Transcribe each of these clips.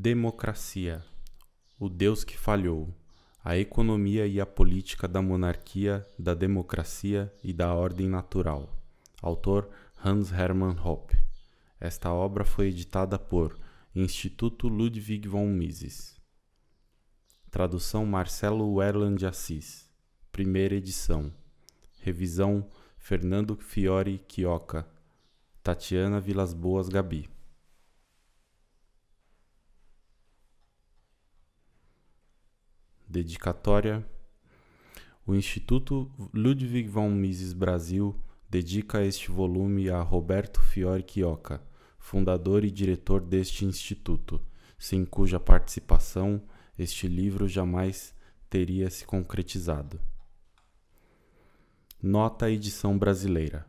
Democracia. O Deus que falhou. A economia e a política da monarquia, da democracia e da ordem natural. Autor Hans Hermann Hoppe. Esta obra foi editada por Instituto Ludwig von Mises. Tradução Marcelo Werland Assis. Primeira edição. Revisão Fernando Fiore Quioca. Tatiana Vilas Boas Gabi. Dedicatória. O Instituto Ludwig von Mises Brasil dedica este volume a Roberto Fiore Chioca, fundador e diretor deste instituto, sem cuja participação este livro jamais teria se concretizado. Nota edição brasileira.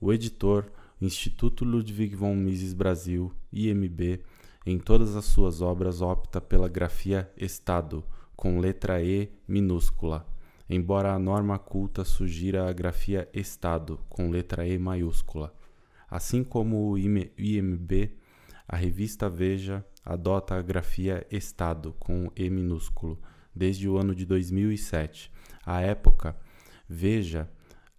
O editor, Instituto Ludwig von Mises Brasil, IMB, em todas as suas obras opta pela grafia Estado, com letra E minúscula, embora a norma culta sugira a grafia Estado, com letra E maiúscula. Assim como o IMB, a revista Veja adota a grafia Estado, com E minúsculo, desde o ano de 2007. À época, Veja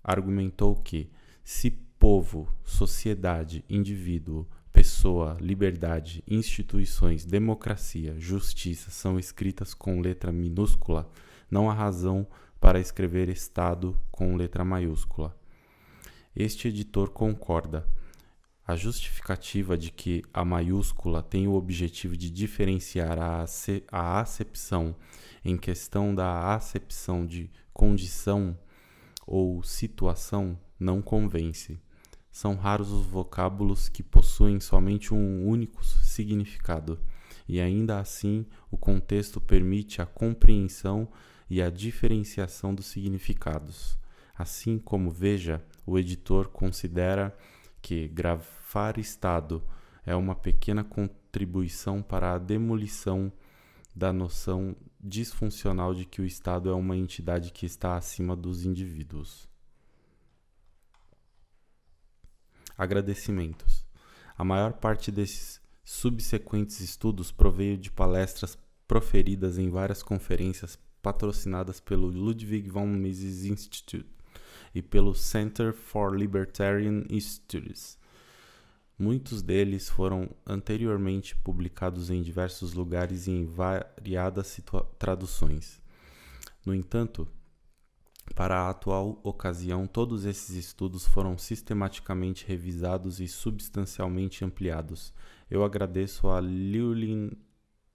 argumentou que, se povo, sociedade, indivíduo pessoa, liberdade, instituições, democracia, justiça são escritas com letra minúscula, não há razão para escrever Estado com letra maiúscula. Este editor concorda. A justificativa de que a maiúscula tem o objetivo de diferenciar a, ace a acepção em questão da acepção de condição ou situação não convence. São raros os vocábulos que possuem somente um único significado, e ainda assim o contexto permite a compreensão e a diferenciação dos significados. Assim como veja, o editor considera que gravar estado é uma pequena contribuição para a demolição da noção disfuncional de que o Estado é uma entidade que está acima dos indivíduos. Agradecimentos. A maior parte desses subsequentes estudos proveio de palestras proferidas em várias conferências patrocinadas pelo Ludwig von Mises Institute e pelo Center for Libertarian Studies. Muitos deles foram anteriormente publicados em diversos lugares e em variadas traduções. No entanto, para a atual ocasião, todos esses estudos foram sistematicamente revisados e substancialmente ampliados. Eu agradeço a Llewellyn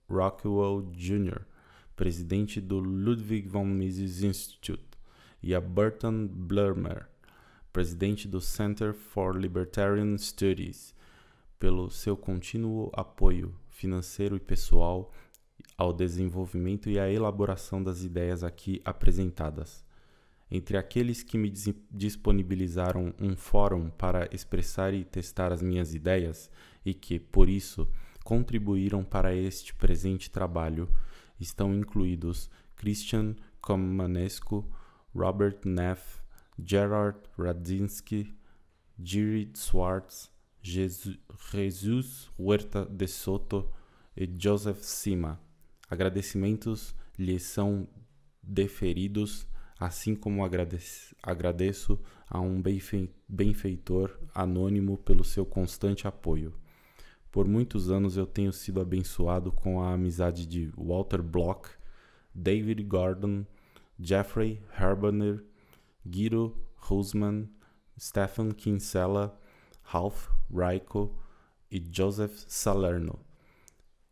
Rockwell Jr., presidente do Ludwig von Mises Institute, e a Burton Blurmer, presidente do Center for Libertarian Studies, pelo seu contínuo apoio financeiro e pessoal ao desenvolvimento e à elaboração das ideias aqui apresentadas entre aqueles que me disponibilizaram um fórum para expressar e testar as minhas ideias e que, por isso, contribuíram para este presente trabalho, estão incluídos Christian Comanesco, Robert Neff, Gerard Radzinski, Jerry Swartz, Jesus Huerta de Soto e Joseph Sima. Agradecimentos lhes são deferidos assim como agradeço, a um benfeitor anônimo pelo seu constante apoio. Por muitos anos eu tenho sido abençoado com a amizade de Walter Block, David Gordon, Jeffrey Herbener, Guido Husman, Stephen Kinsella, Ralph Raiko e Joseph Salerno.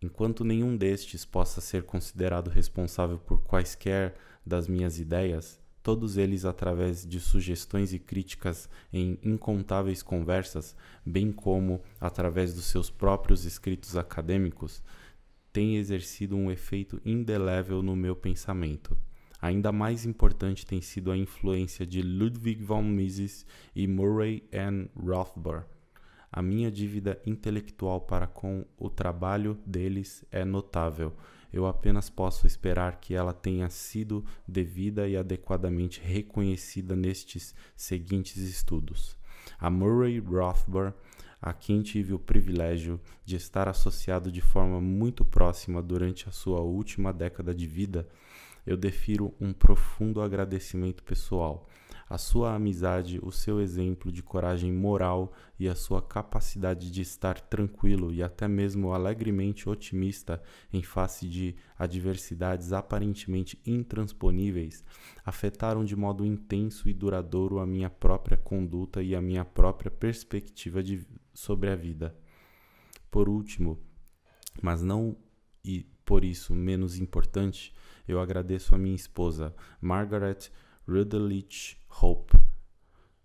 Enquanto nenhum destes possa ser considerado responsável por quaisquer das minhas ideias, todos eles através de sugestões e críticas em incontáveis conversas, bem como através dos seus próprios escritos acadêmicos, tem exercido um efeito indelével no meu pensamento. Ainda mais importante tem sido a influência de Ludwig von Mises e Murray N. Rothbard. A minha dívida intelectual para com o trabalho deles é notável eu apenas posso esperar que ela tenha sido devida e adequadamente reconhecida nestes seguintes estudos. A Murray Rothbard, a quem tive o privilégio de estar associado de forma muito próxima durante a sua última década de vida, eu defiro um profundo agradecimento pessoal a sua amizade, o seu exemplo de coragem moral e a sua capacidade de estar tranquilo e até mesmo alegremente otimista em face de adversidades aparentemente intransponíveis, afetaram de modo intenso e duradouro a minha própria conduta e a minha própria perspectiva de, sobre a vida. Por último, mas não e por isso menos importante, eu agradeço a minha esposa, Margaret Rudelich Hope,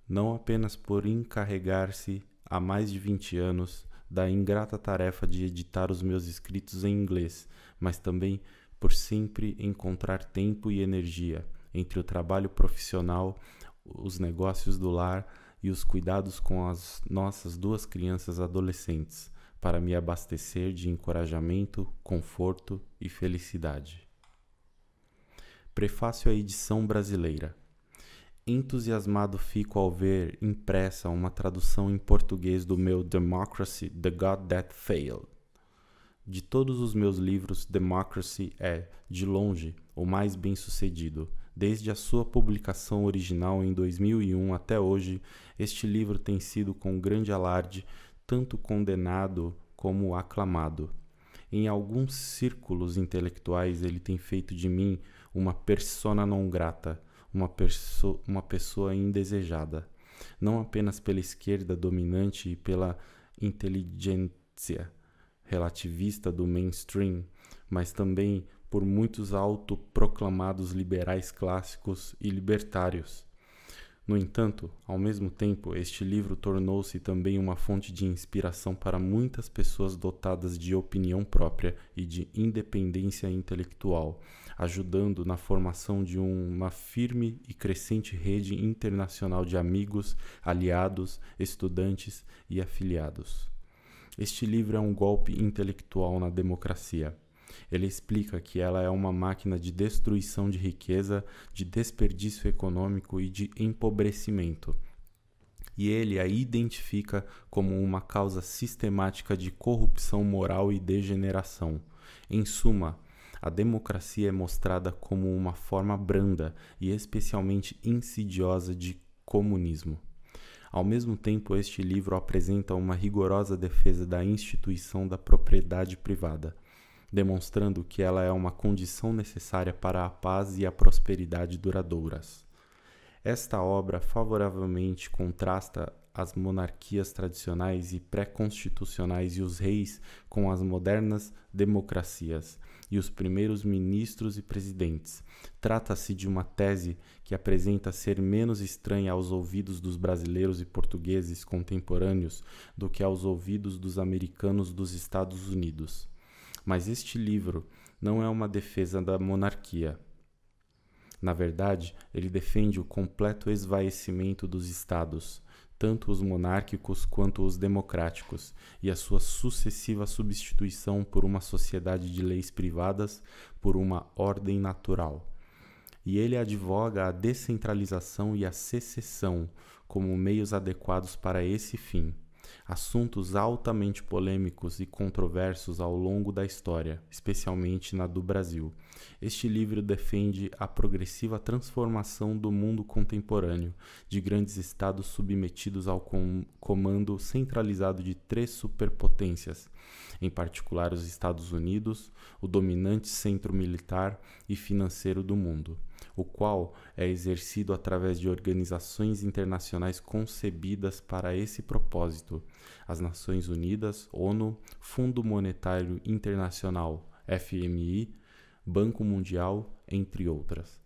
não apenas por encarregar-se há mais de 20 anos da ingrata tarefa de editar os meus escritos em inglês, mas também por sempre encontrar tempo e energia entre o trabalho profissional, os negócios do lar e os cuidados com as nossas duas crianças adolescentes, para me abastecer de encorajamento, conforto e felicidade. Prefácio à edição brasileira. Entusiasmado fico ao ver impressa uma tradução em português do meu Democracy, The God That Failed. De todos os meus livros, Democracy é, de longe, o mais bem sucedido. Desde a sua publicação original em 2001 até hoje, este livro tem sido com grande alarde tanto condenado como aclamado. Em alguns círculos intelectuais, ele tem feito de mim uma persona não grata, uma, perso uma pessoa indesejada, não apenas pela esquerda dominante e pela inteligência relativista do mainstream, mas também por muitos autoproclamados liberais clássicos e libertários. No entanto, ao mesmo tempo, este livro tornou-se também uma fonte de inspiração para muitas pessoas dotadas de opinião própria e de independência intelectual, ajudando na formação de uma firme e crescente rede internacional de amigos, aliados, estudantes e afiliados. Este livro é um golpe intelectual na democracia. Ele explica que ela é uma máquina de destruição de riqueza, de desperdício econômico e de empobrecimento. E ele a identifica como uma causa sistemática de corrupção moral e degeneração. Em suma, a democracia é mostrada como uma forma branda e especialmente insidiosa de comunismo. Ao mesmo tempo, este livro apresenta uma rigorosa defesa da instituição da propriedade privada, demonstrando que ela é uma condição necessária para a paz e a prosperidade duradouras. Esta obra favoravelmente contrasta as monarquias tradicionais e pré-constitucionais e os reis com as modernas democracias, e os primeiros ministros e presidentes. Trata-se de uma tese que apresenta ser menos estranha aos ouvidos dos brasileiros e portugueses contemporâneos do que aos ouvidos dos americanos dos Estados Unidos. Mas este livro não é uma defesa da monarquia. Na verdade, ele defende o completo esvaecimento dos estados tanto os monárquicos quanto os democráticos, e a sua sucessiva substituição por uma sociedade de leis privadas por uma ordem natural. E ele advoga a descentralização e a secessão como meios adequados para esse fim assuntos altamente polêmicos e controversos ao longo da história, especialmente na do Brasil. Este livro defende a progressiva transformação do mundo contemporâneo, de grandes estados submetidos ao com comando centralizado de três superpotências, em particular os Estados Unidos, o dominante centro militar e financeiro do mundo o qual é exercido através de organizações internacionais concebidas para esse propósito: as Nações Unidas, ONU, Fundo Monetário Internacional, FMI, Banco Mundial, entre outras.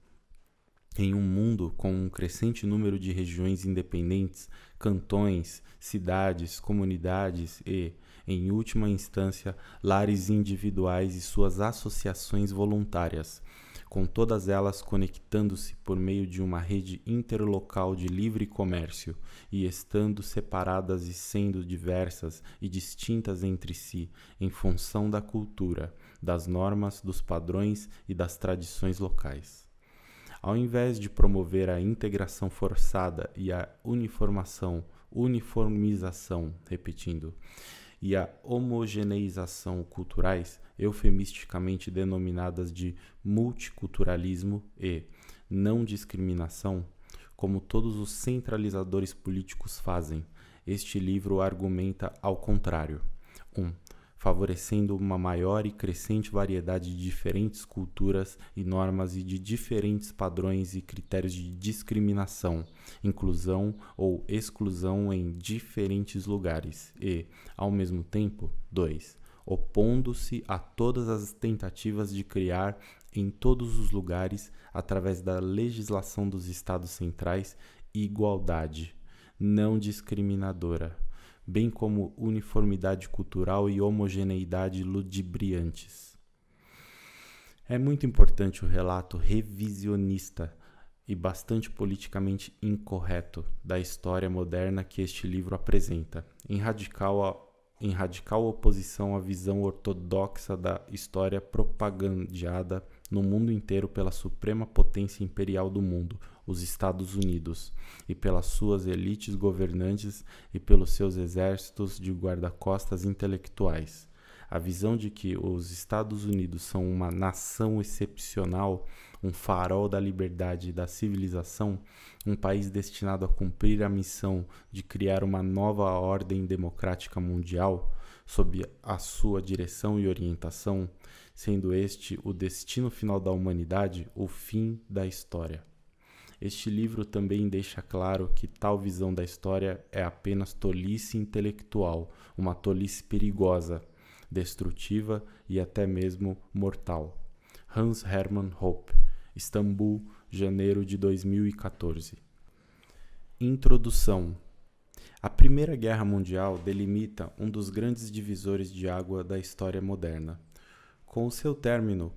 Em um mundo com um crescente número de regiões independentes, cantões, cidades, comunidades e, em última instância, lares individuais e suas associações voluntárias, com todas elas conectando-se por meio de uma rede interlocal de livre comércio e estando separadas e sendo diversas e distintas entre si em função da cultura, das normas, dos padrões e das tradições locais. Ao invés de promover a integração forçada e a uniformação, uniformização, repetindo, e a homogeneização culturais, eufemisticamente denominadas de multiculturalismo e não discriminação, como todos os centralizadores políticos fazem, este livro argumenta ao contrário. 1. Um, favorecendo uma maior e crescente variedade de diferentes culturas e normas e de diferentes padrões e critérios de discriminação, inclusão ou exclusão em diferentes lugares e, ao mesmo tempo, 2. Opondo-se a todas as tentativas de criar em todos os lugares, através da legislação dos estados centrais, igualdade não discriminadora bem como uniformidade cultural e homogeneidade ludibriantes. É muito importante o relato revisionista e bastante politicamente incorreto da história moderna que este livro apresenta, em radical, em radical oposição à visão ortodoxa da história propagandeada no mundo inteiro pela suprema potência imperial do mundo, os Estados Unidos, e pelas suas elites governantes e pelos seus exércitos de guarda-costas intelectuais. A visão de que os Estados Unidos são uma nação excepcional, um farol da liberdade e da civilização, um país destinado a cumprir a missão de criar uma nova ordem democrática mundial, sob a sua direção e orientação, sendo este o destino final da humanidade, o fim da história. Este livro também deixa claro que tal visão da história é apenas tolice intelectual, uma tolice perigosa, destrutiva e até mesmo mortal. Hans Hermann Hoppe, Istambul, janeiro de 2014. Introdução a Primeira Guerra Mundial delimita um dos grandes divisores de água da história moderna. Com o seu término,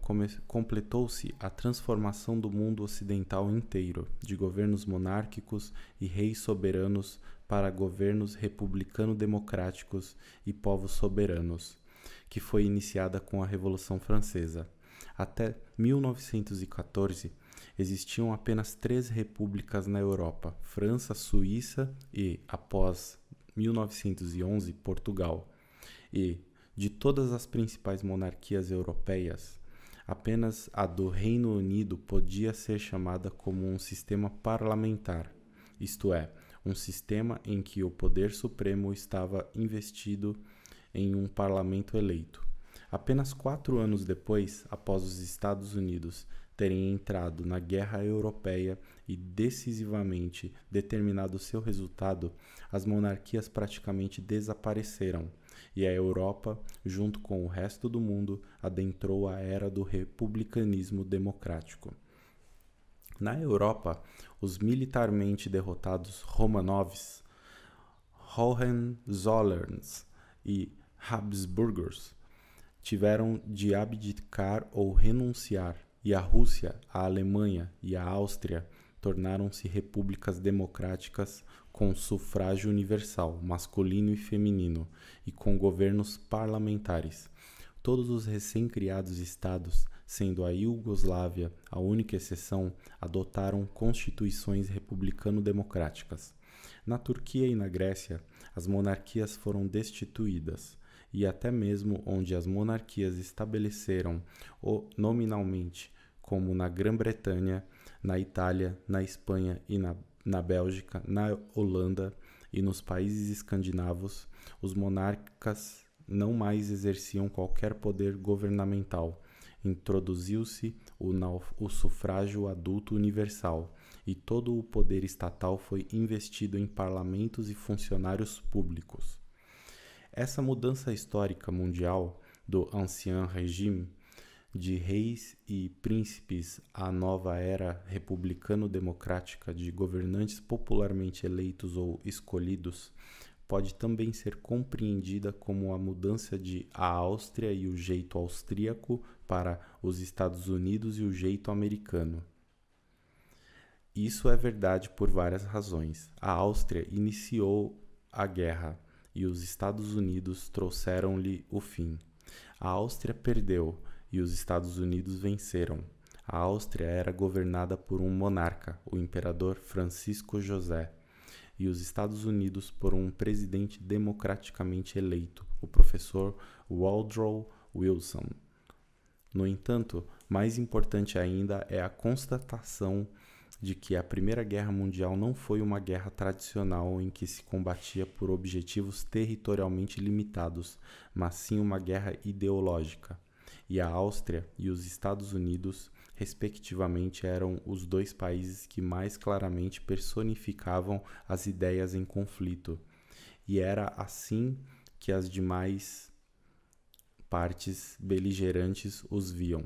completou-se a transformação do mundo ocidental inteiro, de governos monárquicos e reis soberanos para governos republicano-democráticos e povos soberanos, que foi iniciada com a Revolução Francesa. Até 1914, existiam apenas três repúblicas na Europa: França, Suíça e, após 1911, Portugal. E, de todas as principais monarquias europeias, apenas a do Reino Unido podia ser chamada como um sistema parlamentar, isto é, um sistema em que o poder supremo estava investido em um parlamento eleito. Apenas quatro anos depois, após os Estados Unidos terem entrado na Guerra Europeia e decisivamente determinado seu resultado, as monarquias praticamente desapareceram e a Europa, junto com o resto do mundo, adentrou a era do republicanismo democrático. Na Europa, os militarmente derrotados Romanovs, Hohenzollerns e Habsburgers tiveram de abdicar ou renunciar, e a Rússia, a Alemanha e a Áustria tornaram-se repúblicas democráticas com sufrágio universal, masculino e feminino, e com governos parlamentares. Todos os recém-criados estados, sendo a Iugoslávia a única exceção, adotaram constituições republicano-democráticas. Na Turquia e na Grécia, as monarquias foram destituídas e até mesmo onde as monarquias estabeleceram nominalmente, como na Grã-Bretanha, na Itália, na Espanha e na, na Bélgica, na Holanda e nos países escandinavos, os monarcas não mais exerciam qualquer poder governamental. Introduziu-se o, o sufrágio adulto universal e todo o poder estatal foi investido em parlamentos e funcionários públicos. Essa mudança histórica mundial do Ancien Regime de reis e príncipes à nova era republicano-democrática de governantes popularmente eleitos ou escolhidos, pode também ser compreendida como a mudança de a Áustria e o jeito austríaco para os Estados Unidos e o jeito americano. Isso é verdade por várias razões. A Áustria iniciou a guerra e os Estados Unidos trouxeram-lhe o fim. A Áustria perdeu, e os Estados Unidos venceram. A Áustria era governada por um monarca, o imperador Francisco José, e os Estados Unidos por um presidente democraticamente eleito, o professor Woodrow Wilson. No entanto, mais importante ainda é a constatação de que a Primeira Guerra Mundial não foi uma guerra tradicional em que se combatia por objetivos territorialmente limitados, mas sim uma guerra ideológica e a Áustria e os Estados Unidos, respectivamente, eram os dois países que mais claramente personificavam as ideias em conflito. E era assim que as demais partes beligerantes os viam.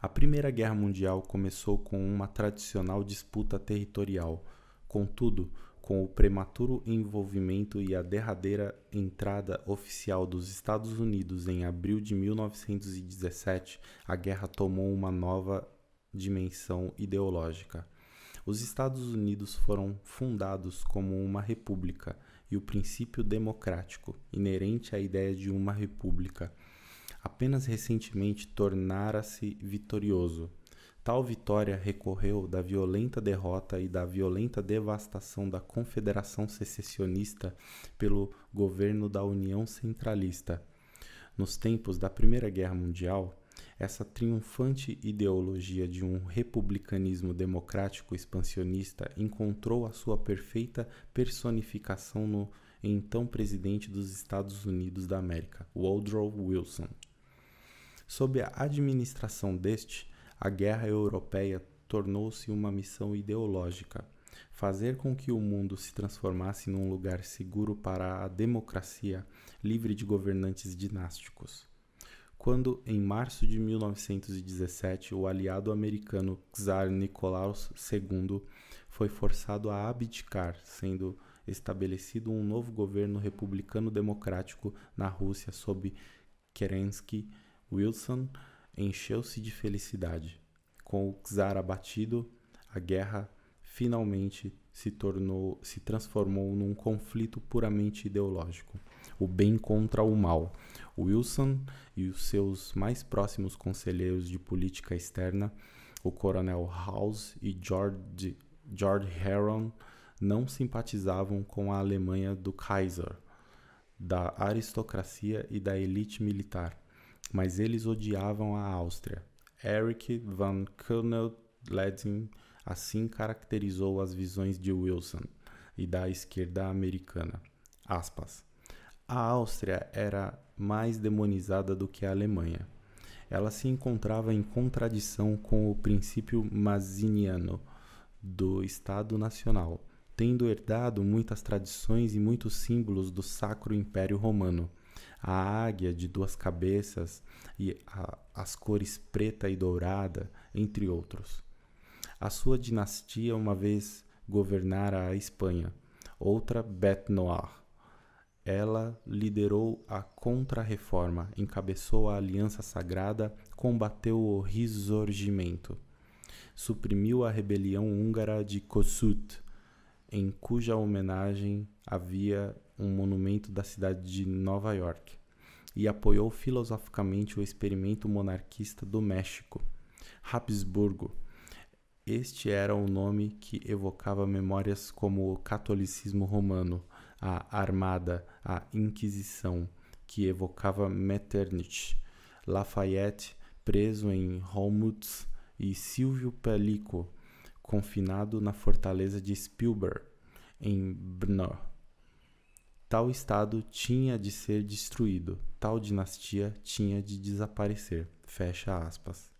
A Primeira Guerra Mundial começou com uma tradicional disputa territorial. Contudo, com o prematuro envolvimento e a derradeira entrada oficial dos Estados Unidos em abril de 1917, a guerra tomou uma nova dimensão ideológica. Os Estados Unidos foram fundados como uma república e o princípio democrático, inerente à ideia de uma república, apenas recentemente tornara-se vitorioso Tal vitória recorreu da violenta derrota e da violenta devastação da Confederação Secessionista pelo governo da União Centralista. Nos tempos da Primeira Guerra Mundial, essa triunfante ideologia de um republicanismo democrático expansionista encontrou a sua perfeita personificação no então presidente dos Estados Unidos da América, Woodrow Wilson. Sob a administração deste, a guerra europeia tornou-se uma missão ideológica. Fazer com que o mundo se transformasse num lugar seguro para a democracia, livre de governantes dinásticos. Quando, em março de 1917, o aliado americano Czar Nicolaus II foi forçado a abdicar, sendo estabelecido um novo governo republicano democrático na Rússia sob Kerensky, Wilson, encheu-se de felicidade. Com o czar abatido, a guerra finalmente se tornou, se transformou num conflito puramente ideológico, o bem contra o mal. Wilson e os seus mais próximos conselheiros de política externa, o coronel House e George, George Heron, não simpatizavam com a Alemanha do Kaiser, da aristocracia e da elite militar mas eles odiavam a Áustria. Eric van Kuhnel-Leddin assim caracterizou as visões de Wilson e da esquerda americana. Aspas. A Áustria era mais demonizada do que a Alemanha. Ela se encontrava em contradição com o princípio maziniano do Estado Nacional, tendo herdado muitas tradições e muitos símbolos do Sacro Império Romano a águia de duas cabeças e a, as cores preta e dourada, entre outros. A sua dinastia uma vez governara a Espanha, outra Bête Ela liderou a Contra-Reforma, encabeçou a Aliança Sagrada, combateu o Risorgimento, suprimiu a rebelião húngara de Kossuth, em cuja homenagem havia um monumento da cidade de Nova York, e apoiou filosoficamente o experimento monarquista do México, Habsburgo. Este era o nome que evocava memórias como o catolicismo romano, a Armada, a Inquisição, que evocava Metternich, Lafayette, preso em Holmutz, e Silvio Pellico, confinado na fortaleza de Spielberg, em Brno. Tal estado tinha de ser destruído, tal dinastia tinha de desaparecer. Fecha aspas.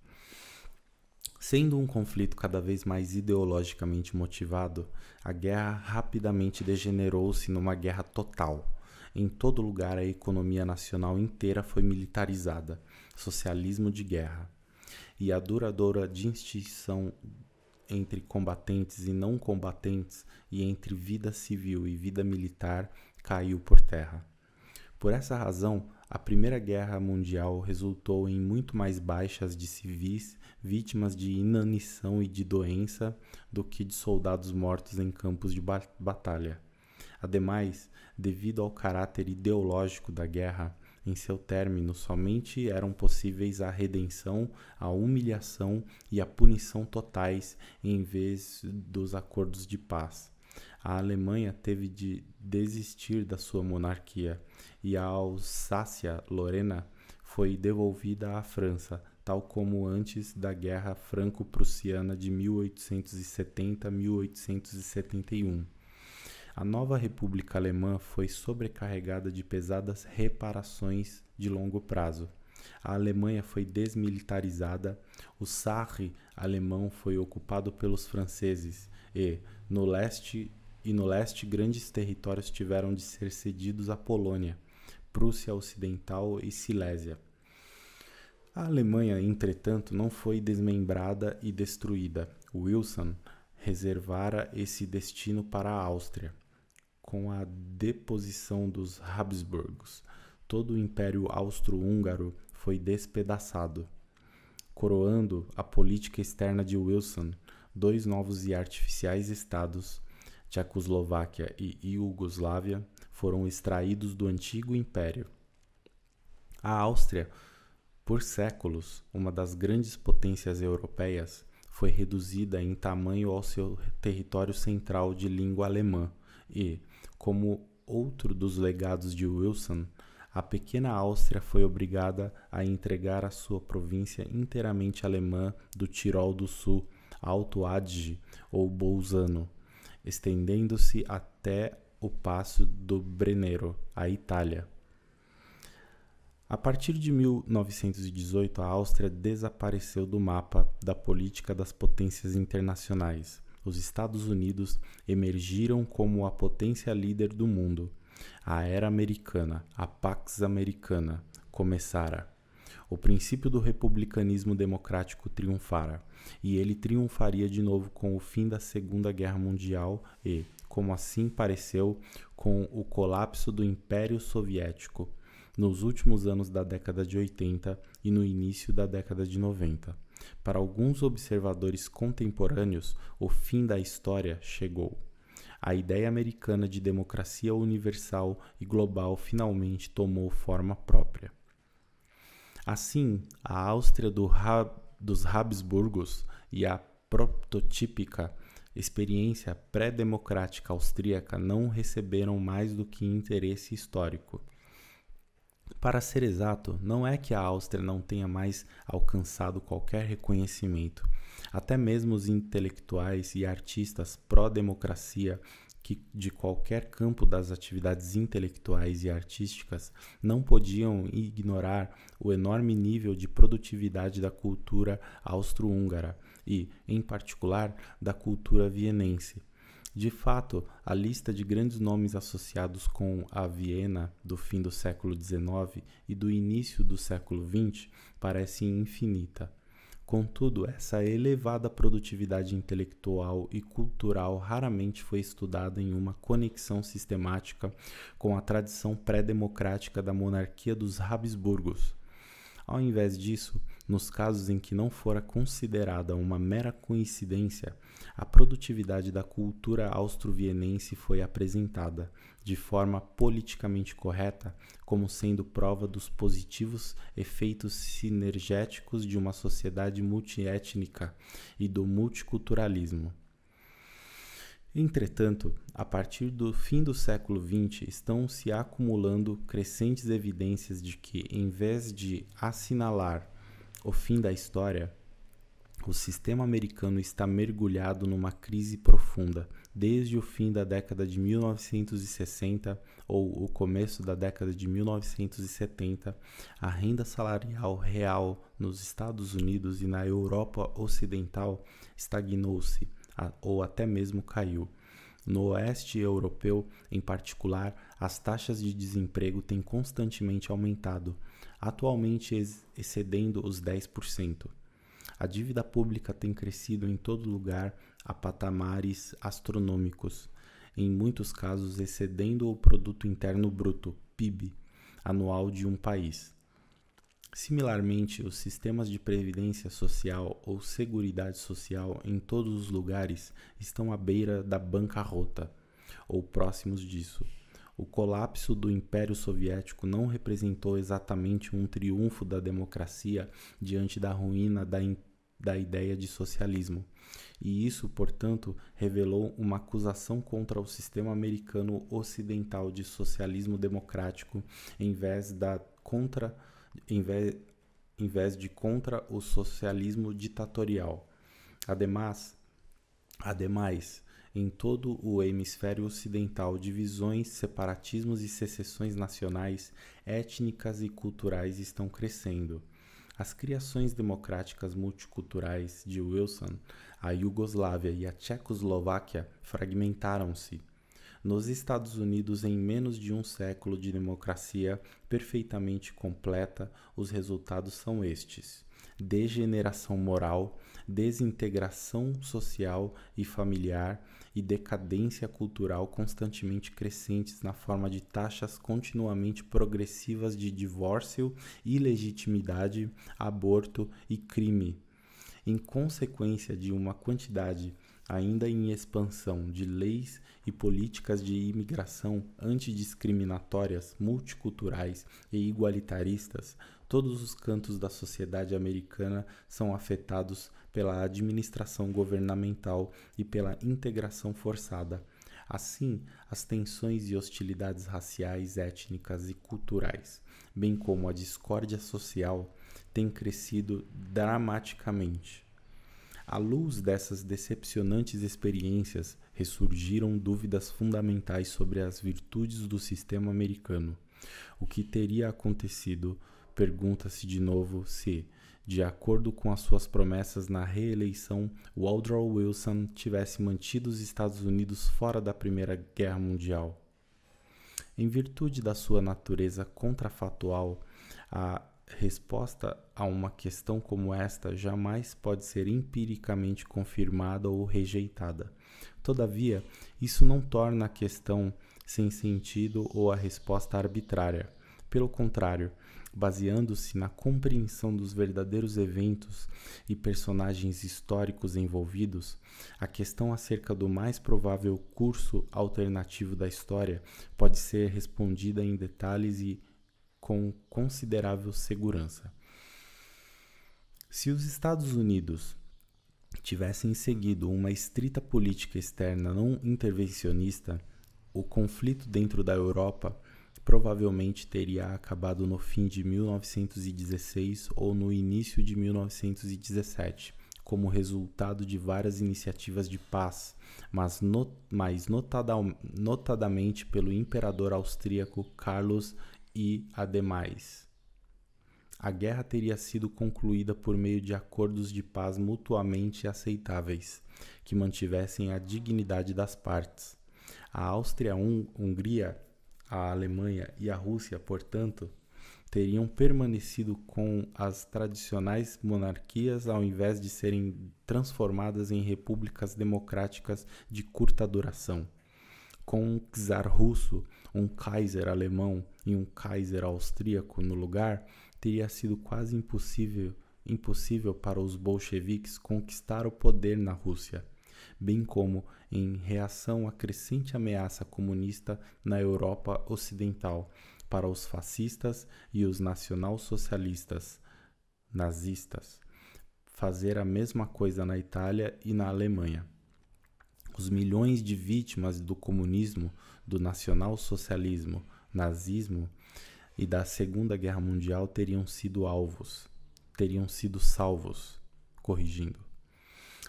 Sendo um conflito cada vez mais ideologicamente motivado, a guerra rapidamente degenerou-se numa guerra total. Em todo lugar, a economia nacional inteira foi militarizada socialismo de guerra. E a duradoura distinção entre combatentes e não combatentes e entre vida civil e vida militar caiu por terra. Por essa razão, a Primeira Guerra Mundial resultou em muito mais baixas de civis vítimas de inanição e de doença do que de soldados mortos em campos de batalha. Ademais, devido ao caráter ideológico da guerra, em seu término somente eram possíveis a redenção, a humilhação e a punição totais em vez dos acordos de paz a Alemanha teve de desistir da sua monarquia e a Alsácia-Lorena foi devolvida à França, tal como antes da Guerra Franco-Prussiana de 1870-1871. A nova República Alemã foi sobrecarregada de pesadas reparações de longo prazo. A Alemanha foi desmilitarizada, o Sarre alemão foi ocupado pelos franceses e, no leste e no leste grandes territórios tiveram de ser cedidos à Polônia, Prússia Ocidental e Silésia. A Alemanha, entretanto, não foi desmembrada e destruída. Wilson reservara esse destino para a Áustria. Com a deposição dos Habsburgos, todo o Império Austro-Húngaro foi despedaçado, coroando a política externa de Wilson, dois novos e artificiais estados, Tchecoslováquia e Iugoslávia foram extraídos do antigo império. A Áustria, por séculos, uma das grandes potências europeias, foi reduzida em tamanho ao seu território central de língua alemã e, como outro dos legados de Wilson, a pequena Áustria foi obrigada a entregar a sua província inteiramente alemã do Tirol do Sul, Alto Adige ou Bolzano, estendendo-se até o Passo do Brennero, a Itália. A partir de 1918, a Áustria desapareceu do mapa da política das potências internacionais. Os Estados Unidos emergiram como a potência líder do mundo. A era americana, a Pax Americana, começara o princípio do republicanismo democrático triunfara, e ele triunfaria de novo com o fim da Segunda Guerra Mundial e, como assim pareceu, com o colapso do Império Soviético nos últimos anos da década de 80 e no início da década de 90. Para alguns observadores contemporâneos, o fim da história chegou. A ideia americana de democracia universal e global finalmente tomou forma própria. Assim, a Áustria do dos Habsburgos e a prototípica experiência pré-democrática austríaca não receberam mais do que interesse histórico. Para ser exato, não é que a Áustria não tenha mais alcançado qualquer reconhecimento. Até mesmo os intelectuais e artistas pró-democracia que de qualquer campo das atividades intelectuais e artísticas não podiam ignorar o enorme nível de produtividade da cultura austro-húngara e, em particular, da cultura vienense. De fato, a lista de grandes nomes associados com a Viena do fim do século XIX e do início do século XX parece infinita. Contudo, essa elevada produtividade intelectual e cultural raramente foi estudada em uma conexão sistemática com a tradição pré-democrática da monarquia dos Habsburgos. Ao invés disso, nos casos em que não fora considerada uma mera coincidência, a produtividade da cultura austro-vienense foi apresentada, de forma politicamente correta, como sendo prova dos positivos efeitos sinergéticos de uma sociedade multiétnica e do multiculturalismo. Entretanto, a partir do fim do século XX, estão se acumulando crescentes evidências de que, em vez de assinalar o fim da história, o sistema americano está mergulhado numa crise profunda desde o fim da década de 1960 ou o começo da década de 1970. A renda salarial real nos Estados Unidos e na Europa Ocidental estagnou-se ou até mesmo caiu. No oeste europeu, em particular, as taxas de desemprego têm constantemente aumentado atualmente ex excedendo os 10%. A dívida pública tem crescido em todo lugar a patamares astronômicos, em muitos casos excedendo o produto interno bruto (PIB) anual de um país. Similarmente, os sistemas de previdência social ou seguridade social em todos os lugares estão à beira da bancarrota ou próximos disso o colapso do Império Soviético não representou exatamente um triunfo da democracia diante da ruína da, da ideia de socialismo. E isso, portanto, revelou uma acusação contra o sistema americano ocidental de socialismo democrático em vez da contra em vez, em vez de contra o socialismo ditatorial. Ademais, ademais, em todo o hemisfério ocidental divisões, separatismos e secessões nacionais, étnicas e culturais estão crescendo. As criações democráticas multiculturais de Wilson, a Iugoslávia e a Tchecoslováquia fragmentaram-se. Nos Estados Unidos, em menos de um século de democracia perfeitamente completa, os resultados são estes: degeneração moral, desintegração social e familiar, e decadência cultural constantemente crescentes na forma de taxas continuamente progressivas de divórcio, ilegitimidade, aborto e crime. Em consequência de uma quantidade ainda em expansão de leis e políticas de imigração antidiscriminatórias, multiculturais e igualitaristas, todos os cantos da sociedade americana são afetados pela administração governamental e pela integração forçada. Assim, as tensões e hostilidades raciais, étnicas e culturais, bem como a discórdia social, têm crescido dramaticamente. À luz dessas decepcionantes experiências, ressurgiram dúvidas fundamentais sobre as virtudes do sistema americano. O que teria acontecido, pergunta-se de novo, se de acordo com as suas promessas na reeleição, Woodrow Wilson tivesse mantido os Estados Unidos fora da Primeira Guerra Mundial. Em virtude da sua natureza contrafatual, a resposta a uma questão como esta jamais pode ser empiricamente confirmada ou rejeitada. Todavia, isso não torna a questão sem sentido ou a resposta arbitrária. Pelo contrário, baseando-se na compreensão dos verdadeiros eventos e personagens históricos envolvidos, a questão acerca do mais provável curso alternativo da história pode ser respondida em detalhes e com considerável segurança. Se os Estados Unidos tivessem seguido uma estrita política externa não intervencionista, o conflito dentro da Europa provavelmente teria acabado no fim de 1916 ou no início de 1917, como resultado de várias iniciativas de paz, mas, mais notada notadamente pelo imperador austríaco Carlos I Ademais. A guerra teria sido concluída por meio de acordos de paz mutuamente aceitáveis, que mantivessem a dignidade das partes. A Áustria-Hungria a Alemanha e a Rússia, portanto, teriam permanecido com as tradicionais monarquias ao invés de serem transformadas em repúblicas democráticas de curta duração. Com um czar russo, um kaiser alemão e um kaiser austríaco no lugar, teria sido quase impossível impossível para os bolcheviques conquistar o poder na Rússia bem como em reação à crescente ameaça comunista na Europa Ocidental para os fascistas e os nacionalsocialistas nazistas, fazer a mesma coisa na Itália e na Alemanha. Os milhões de vítimas do comunismo, do nacionalsocialismo, nazismo e da Segunda Guerra Mundial teriam sido alvos, teriam sido salvos, corrigindo.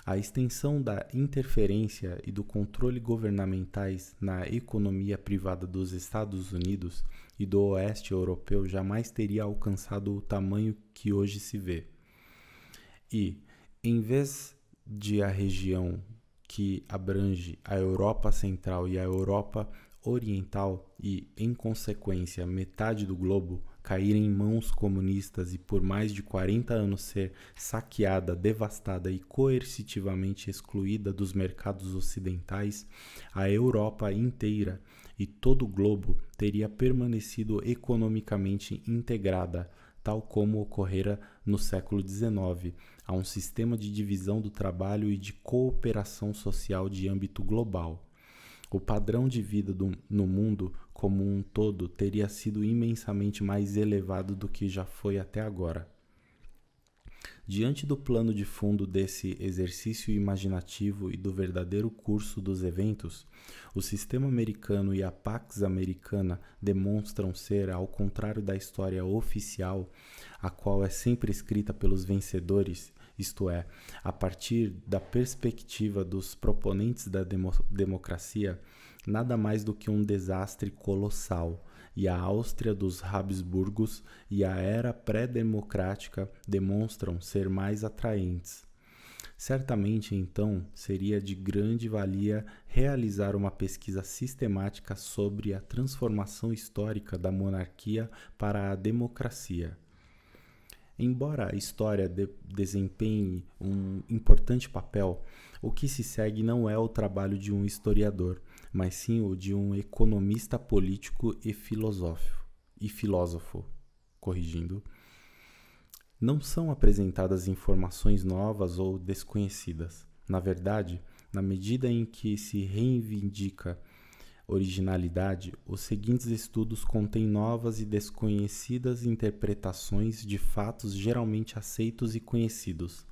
A extensão da interferência e do controle governamentais na economia privada dos Estados Unidos e do Oeste Europeu jamais teria alcançado o tamanho que hoje se vê. E, em vez de a região que abrange a Europa Central e a Europa oriental e, em consequência, metade do globo cair em mãos comunistas e por mais de 40 anos ser saqueada, devastada e coercitivamente excluída dos mercados ocidentais, a Europa inteira e todo o globo teria permanecido economicamente integrada, tal como ocorrera no século XIX, a um sistema de divisão do trabalho e de cooperação social de âmbito global o padrão de vida do, no mundo como um todo teria sido imensamente mais elevado do que já foi até agora. Diante do plano de fundo desse exercício imaginativo e do verdadeiro curso dos eventos, o sistema americano e a Pax americana demonstram ser, ao contrário da história oficial, a qual é sempre escrita pelos vencedores isto é, a partir da perspectiva dos proponentes da demo democracia, nada mais do que um desastre colossal e a Áustria dos Habsburgos e a era pré-democrática demonstram ser mais atraentes. Certamente, então, seria de grande valia realizar uma pesquisa sistemática sobre a transformação histórica da monarquia para a democracia. Embora a história de desempenhe um importante papel, o que se segue não é o trabalho de um historiador, mas sim o de um economista político e filosófico. E filósofo, corrigindo. Não são apresentadas informações novas ou desconhecidas. Na verdade, na medida em que se reivindica originalidade, os seguintes estudos contêm novas e desconhecidas interpretações de fatos geralmente aceitos e conhecidos.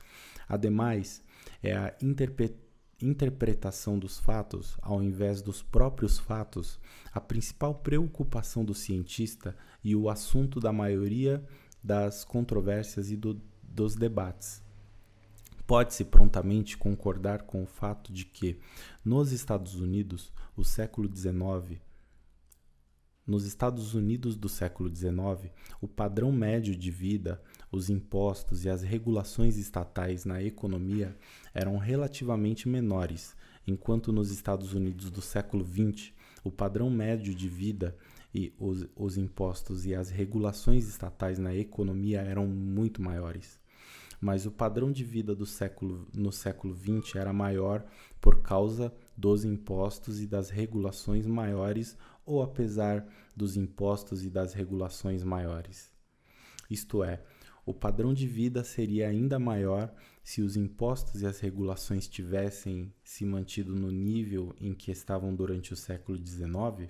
Ademais, é a interpre interpretação dos fatos, ao invés dos próprios fatos, a principal preocupação do cientista e o assunto da maioria das controvérsias e do, dos debates. Pode-se prontamente concordar com o fato de que, nos Estados Unidos, o século XIX nos Estados Unidos do século XIX, o padrão médio de vida, os impostos e as regulações estatais na economia eram relativamente menores, enquanto nos Estados Unidos do século XX, o padrão médio de vida e os, os impostos e as regulações estatais na economia eram muito maiores mas o padrão de vida do século, no século XX era maior por causa dos impostos e das regulações maiores ou apesar dos impostos e das regulações maiores. Isto é, o padrão de vida seria ainda maior se os impostos e as regulações tivessem se mantido no nível em que estavam durante o século XIX?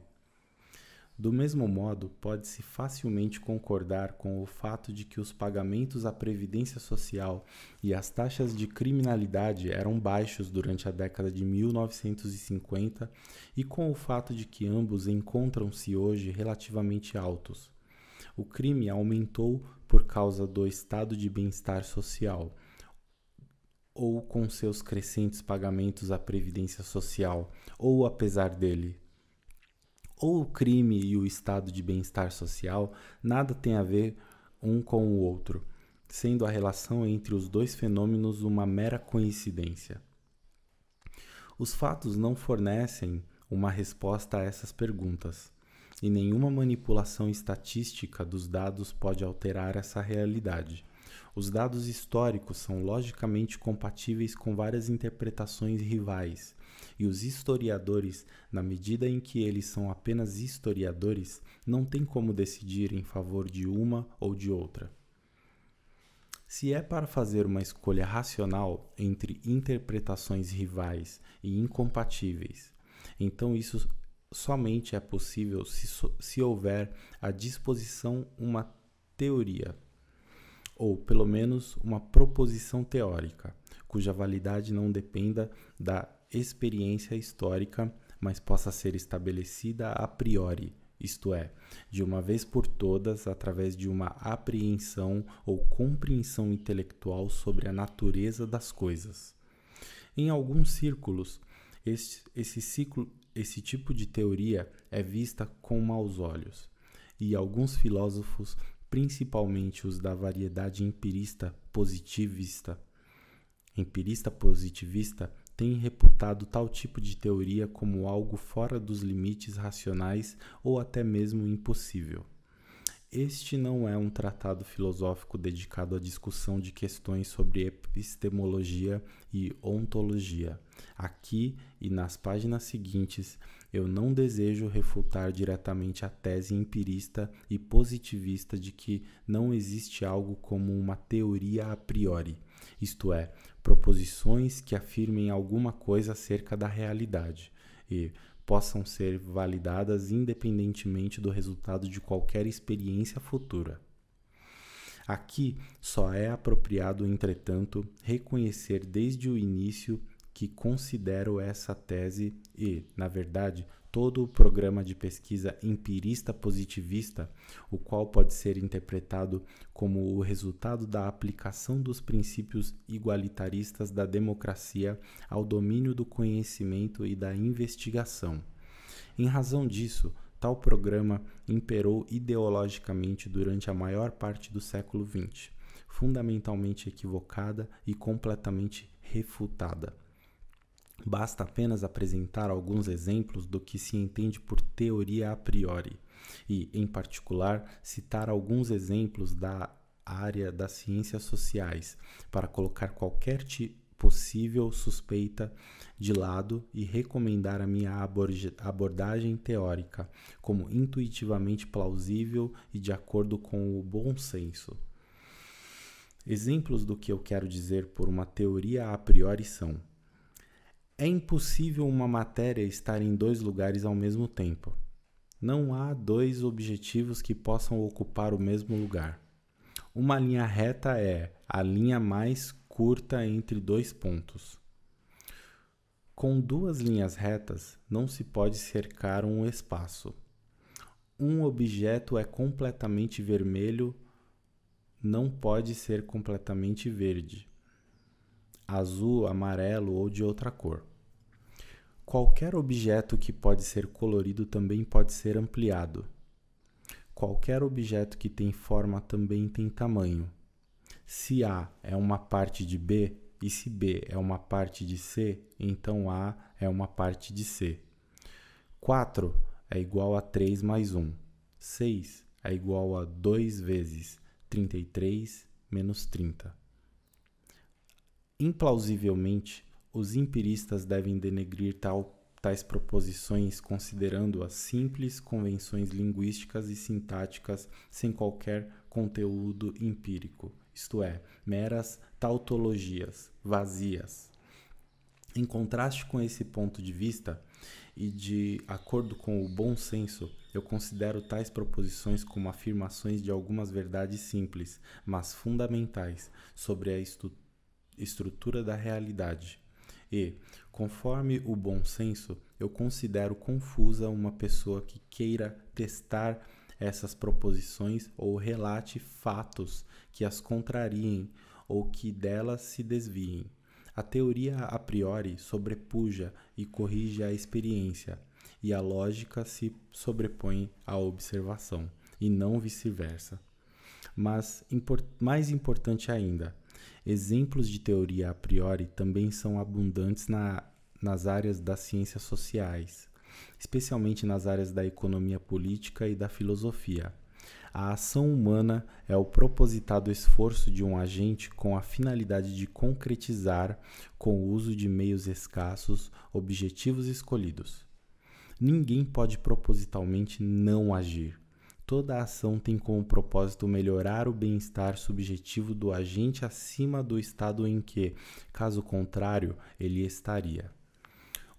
Do mesmo modo, pode-se facilmente concordar com o fato de que os pagamentos à previdência social e as taxas de criminalidade eram baixos durante a década de 1950 e com o fato de que ambos encontram-se hoje relativamente altos. O crime aumentou por causa do estado de bem-estar social ou com seus crescentes pagamentos à previdência social, ou apesar dele, ou o crime e o estado de bem-estar social nada tem a ver um com o outro, sendo a relação entre os dois fenômenos uma mera coincidência. Os fatos não fornecem uma resposta a essas perguntas, e nenhuma manipulação estatística dos dados pode alterar essa realidade. Os dados históricos são logicamente compatíveis com várias interpretações rivais, e os historiadores, na medida em que eles são apenas historiadores, não têm como decidir em favor de uma ou de outra. Se é para fazer uma escolha racional entre interpretações rivais e incompatíveis, então isso somente é possível se, se houver à disposição uma teoria, ou pelo menos uma proposição teórica, cuja validade não dependa da experiência histórica, mas possa ser estabelecida a priori, isto é, de uma vez por todas, através de uma apreensão ou compreensão intelectual sobre a natureza das coisas. Em alguns círculos, esse, ciclo, esse tipo de teoria é vista com maus olhos, e alguns filósofos, principalmente os da variedade empirista positivista, empirista positivista, têm reputado tal tipo de teoria como algo fora dos limites racionais ou até mesmo impossível. Este não é um tratado filosófico dedicado à discussão de questões sobre epistemologia e ontologia. Aqui e nas páginas seguintes, eu não desejo refutar diretamente a tese empirista e positivista de que não existe algo como uma teoria a priori, isto é, proposições que afirmem alguma coisa acerca da realidade e possam ser validadas independentemente do resultado de qualquer experiência futura. Aqui só é apropriado, entretanto, reconhecer desde o início que considero essa tese e, na verdade, todo o programa de pesquisa empirista positivista, o qual pode ser interpretado como o resultado da aplicação dos princípios igualitaristas da democracia ao domínio do conhecimento e da investigação. Em razão disso, tal programa imperou ideologicamente durante a maior parte do século XX, fundamentalmente equivocada e completamente refutada. Basta apenas apresentar alguns exemplos do que se entende por teoria a priori e, em particular, citar alguns exemplos da área das ciências sociais para colocar qualquer possível suspeita de lado e recomendar a minha abordagem teórica como intuitivamente plausível e de acordo com o bom senso. Exemplos do que eu quero dizer por uma teoria a priori são é impossível uma matéria estar em dois lugares ao mesmo tempo. Não há dois objetivos que possam ocupar o mesmo lugar. Uma linha reta é a linha mais curta entre dois pontos. Com duas linhas retas, não se pode cercar um espaço. Um objeto é completamente vermelho, não pode ser completamente verde, azul, amarelo ou de outra cor. Qualquer objeto que pode ser colorido também pode ser ampliado. Qualquer objeto que tem forma também tem tamanho. Se A é uma parte de B e se B é uma parte de C, então A é uma parte de C. 4 é igual a 3 mais 1. 6 é igual a 2 vezes 33 menos 30. Implausivelmente, os empiristas devem denegrir tal, tais proposições considerando-as simples convenções linguísticas e sintáticas sem qualquer conteúdo empírico, isto é, meras tautologias, vazias. Em contraste com esse ponto de vista, e de acordo com o bom senso, eu considero tais proposições como afirmações de algumas verdades simples, mas fundamentais, sobre a estrutura da realidade, e, conforme o bom senso, eu considero confusa uma pessoa que queira testar essas proposições ou relate fatos que as contrariem ou que delas se desviem. A teoria a priori sobrepuja e corrige a experiência, e a lógica se sobrepõe à observação, e não vice-versa. Mas mais importante ainda, Exemplos de teoria a priori também são abundantes na, nas áreas das ciências sociais, especialmente nas áreas da economia política e da filosofia. A ação humana é o propositado esforço de um agente com a finalidade de concretizar, com o uso de meios escassos, objetivos escolhidos. Ninguém pode propositalmente não agir toda ação tem como propósito melhorar o bem-estar subjetivo do agente acima do estado em que, caso contrário, ele estaria.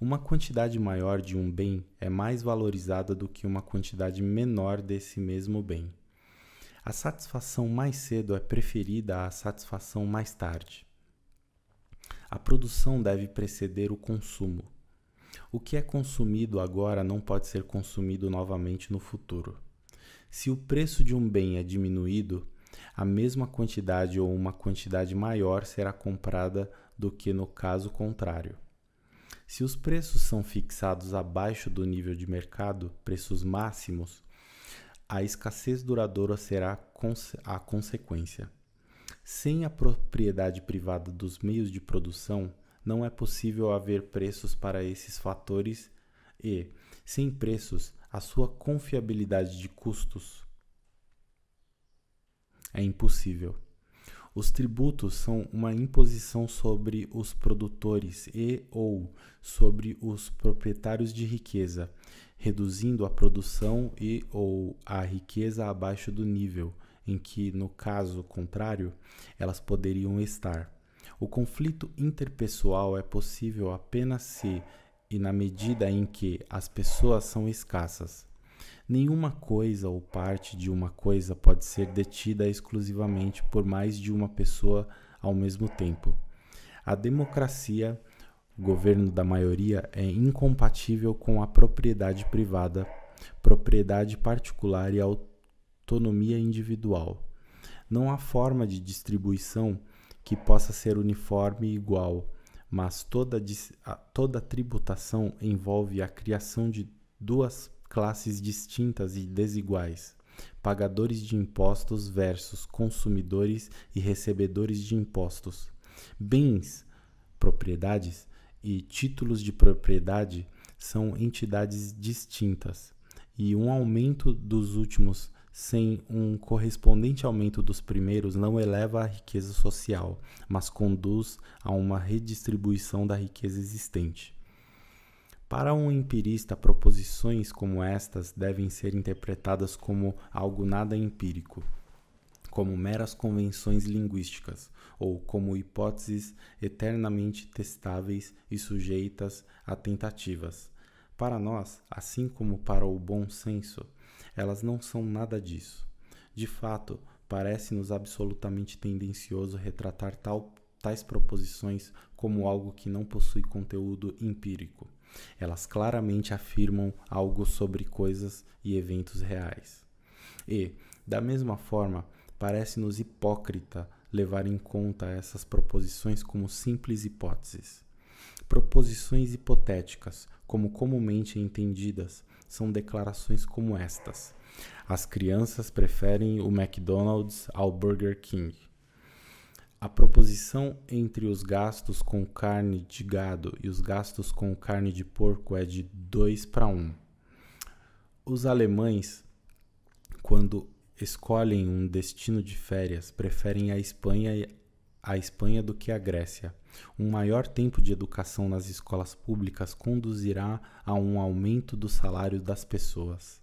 Uma quantidade maior de um bem é mais valorizada do que uma quantidade menor desse mesmo bem. A satisfação mais cedo é preferida à satisfação mais tarde. A produção deve preceder o consumo. O que é consumido agora não pode ser consumido novamente no futuro. Se o preço de um bem é diminuído, a mesma quantidade ou uma quantidade maior será comprada do que no caso contrário. Se os preços são fixados abaixo do nível de mercado, preços máximos, a escassez duradoura será a consequência. Sem a propriedade privada dos meios de produção, não é possível haver preços para esses fatores e, sem preços, a sua confiabilidade de custos? É impossível. Os tributos são uma imposição sobre os produtores e ou sobre os proprietários de riqueza, reduzindo a produção e ou a riqueza abaixo do nível em que, no caso contrário, elas poderiam estar. O conflito interpessoal é possível apenas se e na medida em que as pessoas são escassas. Nenhuma coisa ou parte de uma coisa pode ser detida exclusivamente por mais de uma pessoa ao mesmo tempo. A democracia, governo da maioria, é incompatível com a propriedade privada, propriedade particular e autonomia individual. Não há forma de distribuição que possa ser uniforme e igual mas toda, toda tributação envolve a criação de duas classes distintas e desiguais: pagadores de impostos versus consumidores e recebedores de impostos. Bens, propriedades e títulos de propriedade são entidades distintas, e um aumento dos últimos sem um correspondente aumento dos primeiros, não eleva a riqueza social, mas conduz a uma redistribuição da riqueza existente. Para um empirista, proposições como estas devem ser interpretadas como algo nada empírico, como meras convenções linguísticas, ou como hipóteses eternamente testáveis e sujeitas a tentativas. Para nós, assim como para o bom senso, elas não são nada disso. De fato, parece-nos absolutamente tendencioso retratar tal, tais proposições como algo que não possui conteúdo empírico. Elas claramente afirmam algo sobre coisas e eventos reais. E, da mesma forma, parece-nos hipócrita levar em conta essas proposições como simples hipóteses. Proposições hipotéticas, como comumente entendidas, são declarações como estas: As crianças preferem o McDonald's ao Burger King. A proposição entre os gastos com carne de gado e os gastos com carne de porco é de 2 para 1. Os alemães, quando escolhem um destino de férias, preferem a Espanha a Espanha do que a Grécia. Um maior tempo de educação nas escolas públicas conduzirá a um aumento do salário das pessoas.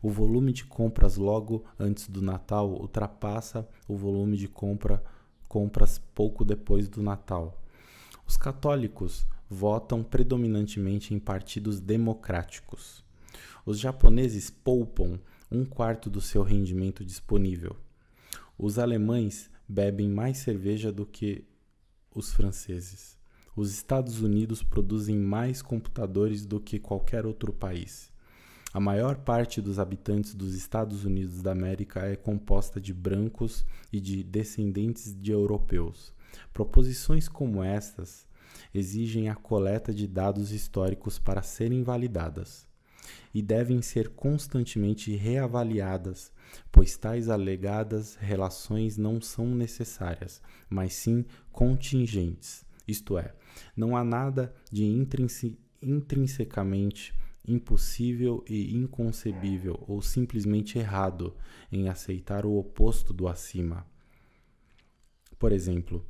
O volume de compras logo antes do Natal ultrapassa o volume de compra, compras pouco depois do Natal. Os católicos votam predominantemente em partidos democráticos. Os japoneses poupam um quarto do seu rendimento disponível. Os alemães bebem mais cerveja do que os franceses. Os Estados Unidos produzem mais computadores do que qualquer outro país. A maior parte dos habitantes dos Estados Unidos da América é composta de brancos e de descendentes de europeus. Proposições como estas exigem a coleta de dados históricos para serem validadas e devem ser constantemente reavaliadas pois tais alegadas relações não são necessárias, mas sim contingentes, isto é, não há nada de intrinsecamente impossível e inconcebível ou simplesmente errado em aceitar o oposto do acima. Por exemplo,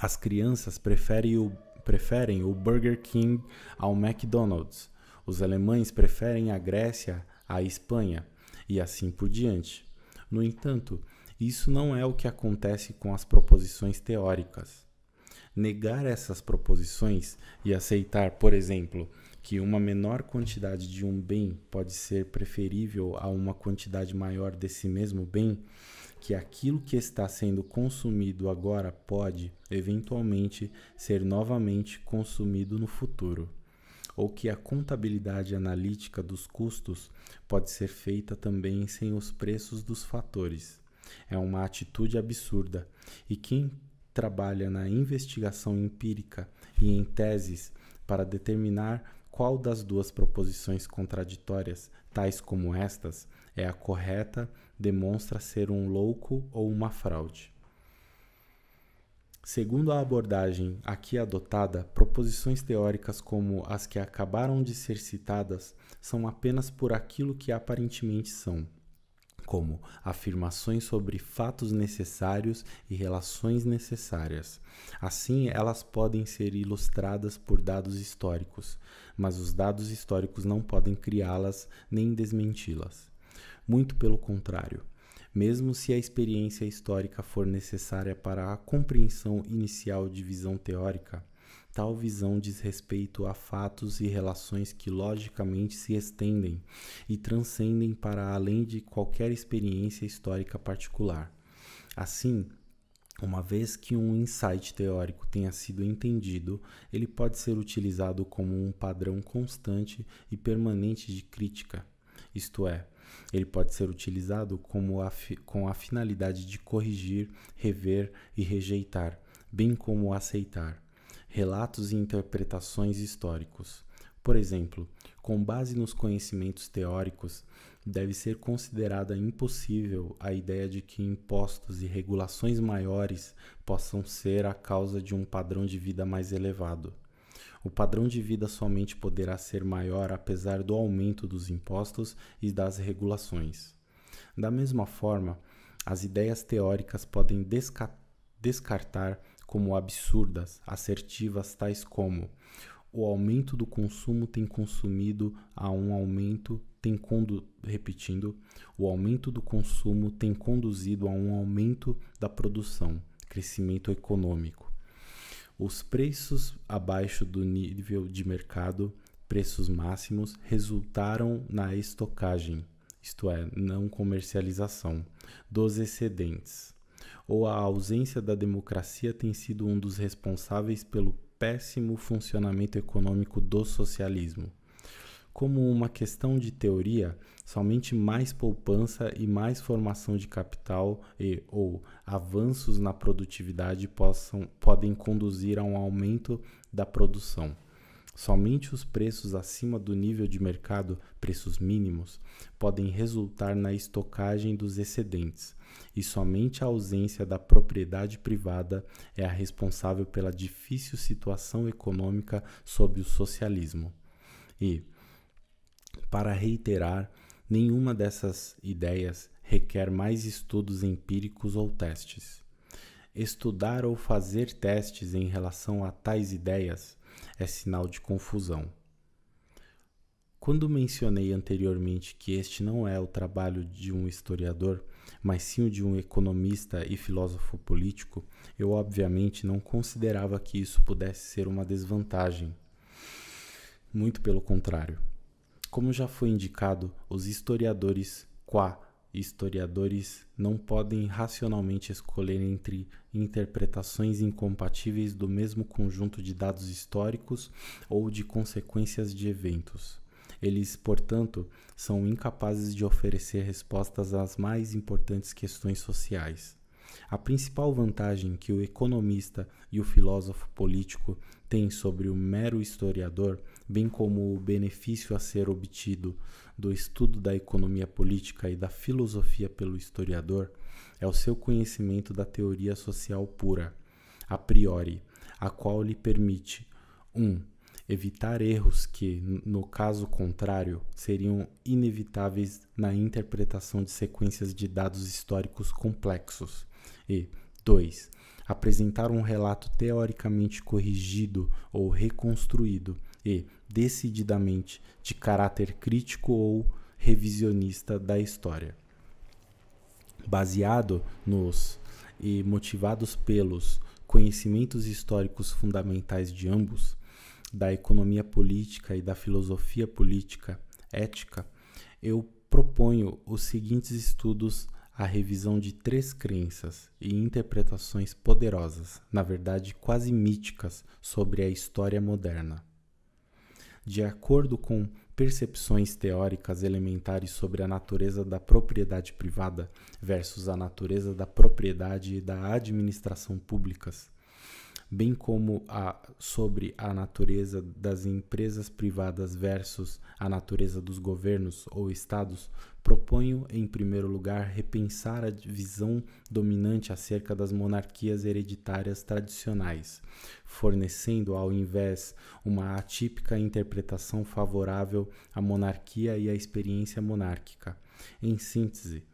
as crianças preferem o, preferem o Burger King ao McDonald's, os alemães preferem a Grécia à Espanha, e assim por diante. No entanto, isso não é o que acontece com as proposições teóricas. Negar essas proposições e aceitar, por exemplo, que uma menor quantidade de um bem pode ser preferível a uma quantidade maior desse mesmo bem, que aquilo que está sendo consumido agora pode, eventualmente, ser novamente consumido no futuro ou que a contabilidade analítica dos custos pode ser feita também sem os preços dos fatores. É uma atitude absurda e quem trabalha na investigação empírica e em teses para determinar qual das duas proposições contraditórias, tais como estas, é a correta, demonstra ser um louco ou uma fraude. Segundo a abordagem aqui adotada, proposições teóricas como as que acabaram de ser citadas são apenas por aquilo que aparentemente são, como afirmações sobre fatos necessários e relações necessárias. Assim, elas podem ser ilustradas por dados históricos, mas os dados históricos não podem criá-las nem desmenti-las. Muito pelo contrário mesmo se a experiência histórica for necessária para a compreensão inicial de visão teórica. Tal visão diz respeito a fatos e relações que logicamente se estendem e transcendem para além de qualquer experiência histórica particular. Assim, uma vez que um insight teórico tenha sido entendido, ele pode ser utilizado como um padrão constante e permanente de crítica, isto é, ele pode ser utilizado como a com a finalidade de corrigir, rever e rejeitar, bem como aceitar relatos e interpretações históricos. Por exemplo, com base nos conhecimentos teóricos, deve ser considerada impossível a ideia de que impostos e regulações maiores possam ser a causa de um padrão de vida mais elevado. O padrão de vida somente poderá ser maior apesar do aumento dos impostos e das regulações. Da mesma forma, as ideias teóricas podem desca descartar como absurdas assertivas tais como o aumento do consumo tem consumido a um aumento tem condu repetindo o aumento do consumo tem conduzido a um aumento da produção crescimento econômico os preços abaixo do nível de mercado, preços máximos, resultaram na estocagem, isto é, não comercialização, dos excedentes. Ou a ausência da democracia tem sido um dos responsáveis pelo péssimo funcionamento econômico do socialismo como uma questão de teoria, somente mais poupança e mais formação de capital e ou avanços na produtividade possam, podem conduzir a um aumento da produção. Somente os preços acima do nível de mercado, preços mínimos, podem resultar na estocagem dos excedentes, e somente a ausência da propriedade privada é a responsável pela difícil situação econômica sob o socialismo. E, para reiterar, nenhuma dessas ideias requer mais estudos empíricos ou testes. Estudar ou fazer testes em relação a tais ideias é sinal de confusão. Quando mencionei anteriormente que este não é o trabalho de um historiador, mas sim o de um economista e filósofo político, eu obviamente não considerava que isso pudesse ser uma desvantagem. Muito pelo contrário. Como já foi indicado, os historiadores qua historiadores não podem racionalmente escolher entre interpretações incompatíveis do mesmo conjunto de dados históricos ou de consequências de eventos. Eles, portanto, são incapazes de oferecer respostas às mais importantes questões sociais. A principal vantagem que o economista e o filósofo político têm sobre o mero historiador bem como o benefício a ser obtido do estudo da economia política e da filosofia pelo historiador, é o seu conhecimento da teoria social pura, a priori, a qual lhe permite 1. Um, evitar erros que, no caso contrário, seriam inevitáveis na interpretação de sequências de dados históricos complexos. E 2. Apresentar um relato teoricamente corrigido ou reconstruído e, decididamente de caráter crítico ou revisionista da história. Baseado nos e motivados pelos conhecimentos históricos fundamentais de ambos, da economia política e da filosofia política ética, eu proponho os seguintes estudos à revisão de três crenças e interpretações poderosas, na verdade quase míticas, sobre a história moderna de acordo com percepções teóricas elementares sobre a natureza da propriedade privada versus a natureza da propriedade e da administração públicas, bem como a, sobre a natureza das empresas privadas versus a natureza dos governos ou estados, proponho, em primeiro lugar, repensar a visão dominante acerca das monarquias hereditárias tradicionais, fornecendo, ao invés, uma atípica interpretação favorável à monarquia e à experiência monárquica. Em síntese,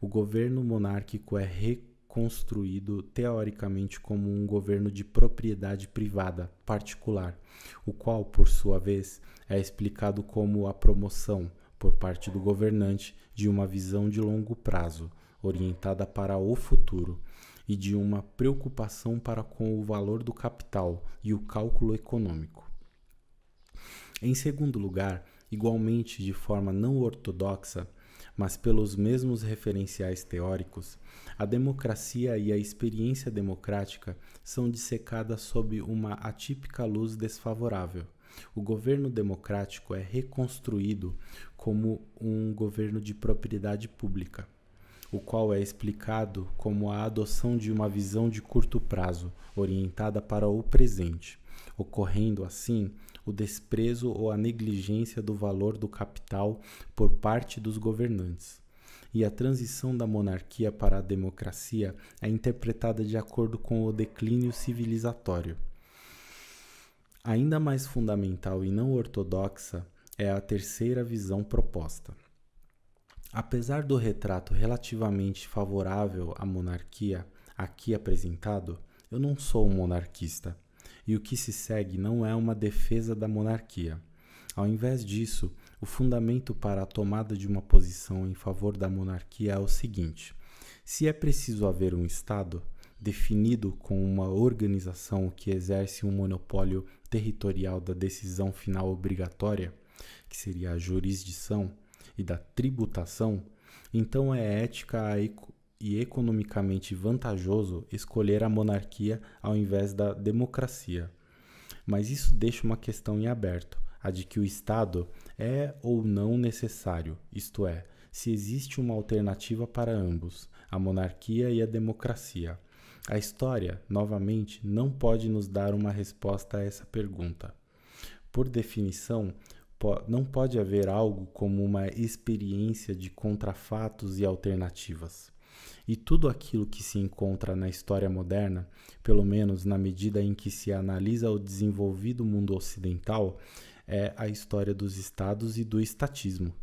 o governo monárquico é reconhecido construído teoricamente como um governo de propriedade privada particular, o qual, por sua vez, é explicado como a promoção, por parte do governante, de uma visão de longo prazo, orientada para o futuro, e de uma preocupação para com o valor do capital e o cálculo econômico. Em segundo lugar, igualmente de forma não ortodoxa, mas pelos mesmos referenciais teóricos, a democracia e a experiência democrática são dissecadas sob uma atípica luz desfavorável. O governo democrático é reconstruído como um governo de propriedade pública, o qual é explicado como a adoção de uma visão de curto prazo, orientada para o presente, ocorrendo assim o desprezo ou a negligência do valor do capital por parte dos governantes. E a transição da monarquia para a democracia é interpretada de acordo com o declínio civilizatório. Ainda mais fundamental e não ortodoxa é a terceira visão proposta. Apesar do retrato relativamente favorável à monarquia aqui apresentado, eu não sou um monarquista e o que se segue não é uma defesa da monarquia. Ao invés disso, o fundamento para a tomada de uma posição em favor da monarquia é o seguinte: se é preciso haver um Estado, definido com uma organização que exerce um monopólio territorial da decisão final obrigatória, que seria a jurisdição, e da tributação, então é ética a e economicamente vantajoso escolher a monarquia ao invés da democracia. Mas isso deixa uma questão em aberto, a de que o Estado é ou não necessário, isto é, se existe uma alternativa para ambos, a monarquia e a democracia. A história, novamente, não pode nos dar uma resposta a essa pergunta. Por definição, não pode haver algo como uma experiência de contrafatos e alternativas. E tudo aquilo que se encontra na história moderna, pelo menos na medida em que se analisa o desenvolvido mundo ocidental, é a história dos estados e do estatismo.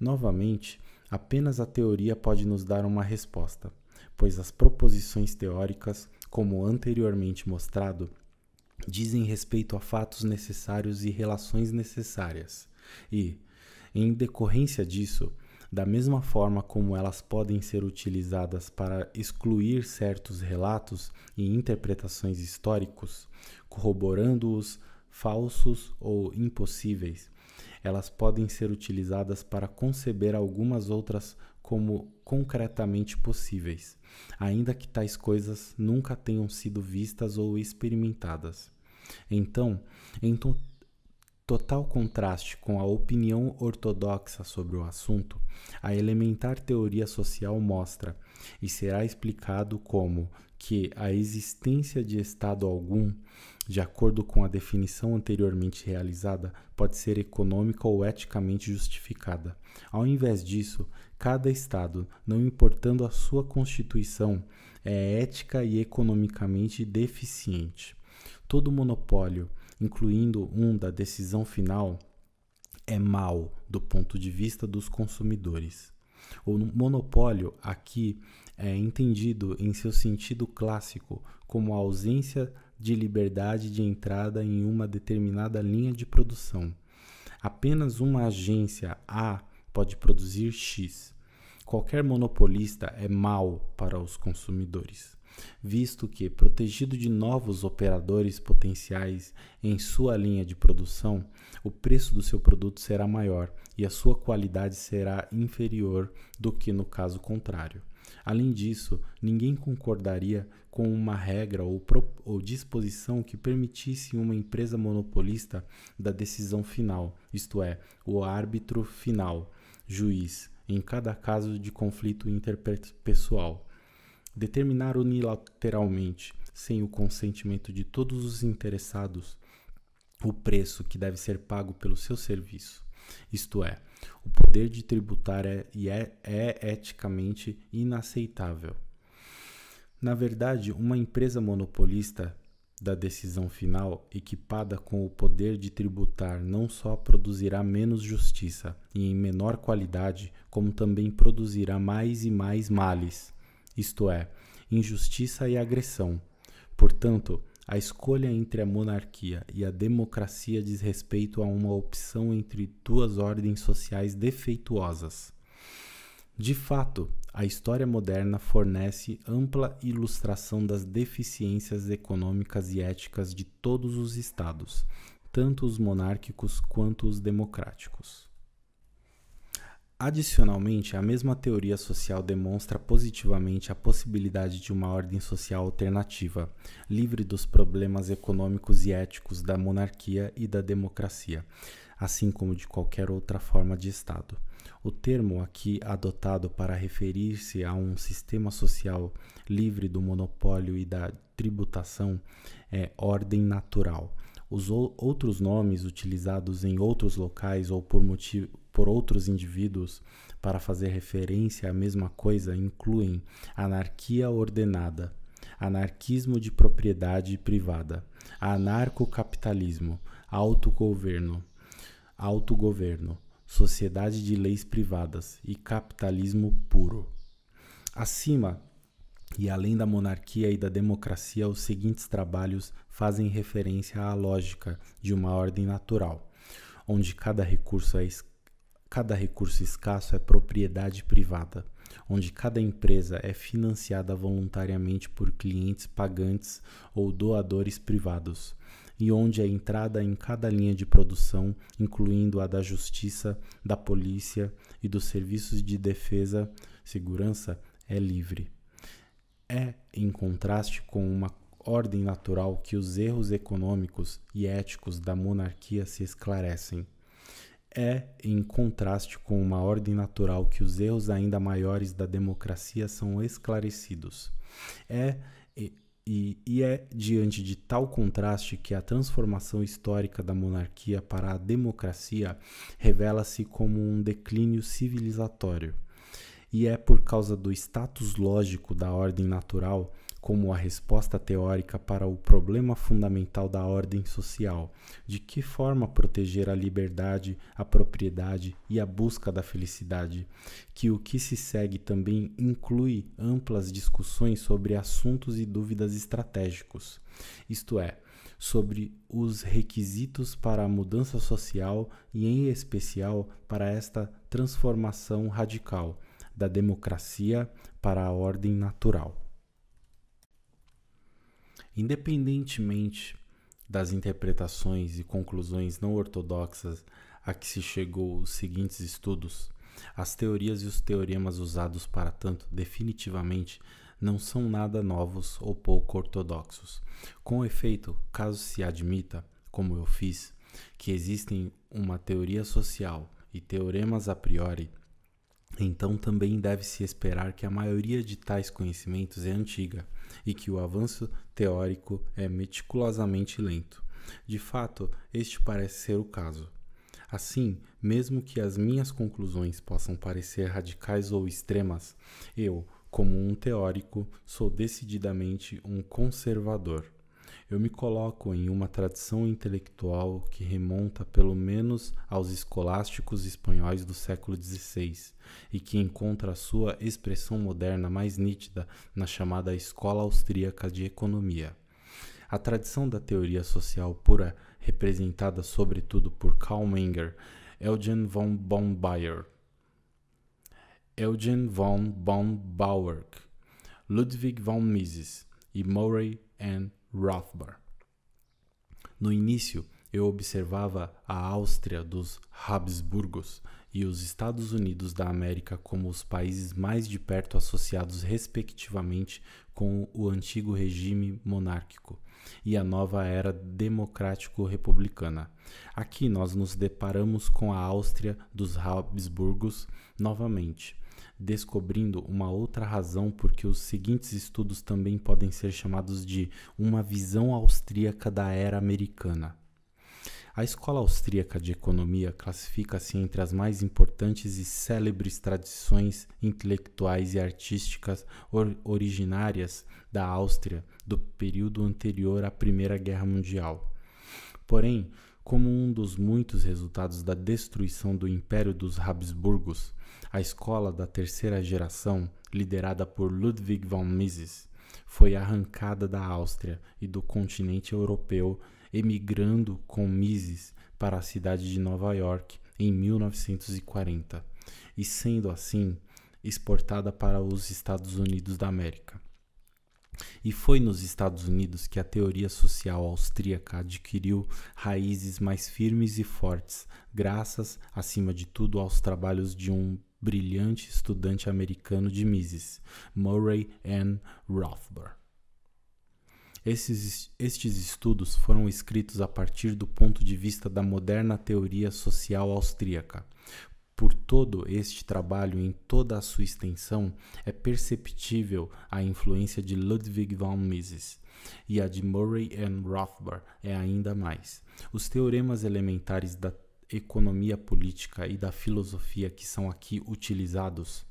Novamente, apenas a teoria pode nos dar uma resposta, pois as proposições teóricas, como anteriormente mostrado, dizem respeito a fatos necessários e relações necessárias, e, em decorrência disso, da mesma forma como elas podem ser utilizadas para excluir certos relatos e interpretações históricos, corroborando-os falsos ou impossíveis, elas podem ser utilizadas para conceber algumas outras como concretamente possíveis, ainda que tais coisas nunca tenham sido vistas ou experimentadas. Então, em, total contraste com a opinião ortodoxa sobre o assunto, a elementar teoria social mostra e será explicado como que a existência de Estado algum, de acordo com a definição anteriormente realizada, pode ser econômica ou eticamente justificada. Ao invés disso, cada Estado, não importando a sua constituição, é ética e economicamente deficiente. Todo monopólio incluindo um da decisão final, é mal do ponto de vista dos consumidores. O monopólio aqui é entendido em seu sentido clássico como a ausência de liberdade de entrada em uma determinada linha de produção. Apenas uma agência A pode produzir X. Qualquer monopolista é mal para os consumidores visto que, protegido de novos operadores potenciais em sua linha de produção, o preço do seu produto será maior e a sua qualidade será inferior do que no caso contrário. Além disso, ninguém concordaria com uma regra ou, ou, disposição que permitisse uma empresa monopolista da decisão final, isto é, o árbitro final, juiz, em cada caso de conflito interpessoal. Determinar unilateralmente, sem o consentimento de todos os interessados, o preço que deve ser pago pelo seu serviço. Isto é, o poder de tributar é, é, é eticamente inaceitável. Na verdade, uma empresa monopolista da decisão final, equipada com o poder de tributar, não só produzirá menos justiça e em menor qualidade, como também produzirá mais e mais males isto é, injustiça e agressão. Portanto, a escolha entre a monarquia e a democracia diz respeito a uma opção entre duas ordens sociais defeituosas. De fato, a história moderna fornece ampla ilustração das deficiências econômicas e éticas de todos os estados, tanto os monárquicos quanto os democráticos. Adicionalmente, a mesma teoria social demonstra positivamente a possibilidade de uma ordem social alternativa, livre dos problemas econômicos e éticos da monarquia e da democracia, assim como de qualquer outra forma de Estado. O termo aqui adotado para referir-se a um sistema social livre do monopólio e da tributação é ordem natural. Os outros nomes utilizados em outros locais ou por motivo por outros indivíduos para fazer referência à mesma coisa incluem anarquia ordenada, anarquismo de propriedade privada, anarcocapitalismo, autogoverno, autogoverno, sociedade de leis privadas e capitalismo puro. Acima e além da monarquia e da democracia, os seguintes trabalhos fazem referência à lógica de uma ordem natural, onde cada recurso é escravo Cada recurso escasso é propriedade privada, onde cada empresa é financiada voluntariamente por clientes pagantes ou doadores privados, e onde a entrada em cada linha de produção, incluindo a da justiça, da polícia e dos serviços de defesa, segurança, é livre. É, em contraste com uma ordem natural que os erros econômicos e éticos da monarquia se esclarecem é em contraste com uma ordem natural que os erros ainda maiores da democracia são esclarecidos. É e, e, é diante de tal contraste que a transformação histórica da monarquia para a democracia revela-se como um declínio civilizatório. E é por causa do status lógico da ordem natural como a resposta teórica para o problema fundamental da ordem social: de que forma proteger a liberdade, a propriedade e a busca da felicidade, que o que se segue também inclui amplas discussões sobre assuntos e dúvidas estratégicos, isto é, sobre os requisitos para a mudança social e, em especial, para esta transformação radical da democracia para a ordem natural. Independentemente das interpretações e conclusões não ortodoxas a que se chegou os seguintes estudos, as teorias e os teoremas usados para tanto definitivamente não são nada novos ou pouco ortodoxos. Com efeito, caso se admita, como eu fiz, que existem uma teoria social e teoremas a priori então também deve-se esperar que a maioria de tais conhecimentos é antiga e que o avanço teórico é meticulosamente lento. De fato, este parece ser o caso. Assim, mesmo que as minhas conclusões possam parecer radicais ou extremas, eu, como um teórico, sou decididamente um conservador. Eu me coloco em uma tradição intelectual que remonta pelo menos aos escolásticos espanhóis do século XVI e que encontra sua expressão moderna mais nítida na chamada Escola Austríaca de Economia. A tradição da teoria social pura, representada sobretudo por Karl Menger, Eugen von Baumbayer, Eugen von Baumbawerk, Ludwig von Mises e Murray N. Rothbard. No início, eu observava a Áustria dos Habsburgos e os Estados Unidos da América como os países mais de perto associados, respectivamente, com o antigo regime monárquico e a nova era democrático-republicana. Aqui nós nos deparamos com a Áustria dos Habsburgos novamente, descobrindo uma outra razão porque os seguintes estudos também podem ser chamados de uma visão austríaca da era americana. A Escola Austríaca de Economia classifica-se entre as mais importantes e célebres tradições intelectuais e artísticas or originárias da Áustria do período anterior à Primeira Guerra Mundial. Porém, como um dos muitos resultados da destruição do Império dos Habsburgos, a escola da terceira geração, liderada por Ludwig von Mises, foi arrancada da Áustria e do continente europeu, emigrando com Mises para a cidade de Nova York em 1940, e sendo assim exportada para os Estados Unidos da América. E foi nos Estados Unidos que a teoria social austríaca adquiriu raízes mais firmes e fortes, graças, acima de tudo, aos trabalhos de um brilhante estudante americano de Mises, Murray N. Rothbard. Esses, estes estudos foram escritos a partir do ponto de vista da moderna teoria social austríaca, por todo este trabalho em toda a sua extensão, é perceptível a influência de Ludwig von Mises, e a de Murray and Rothbard é ainda mais. Os teoremas elementares da economia política e da filosofia que são aqui utilizados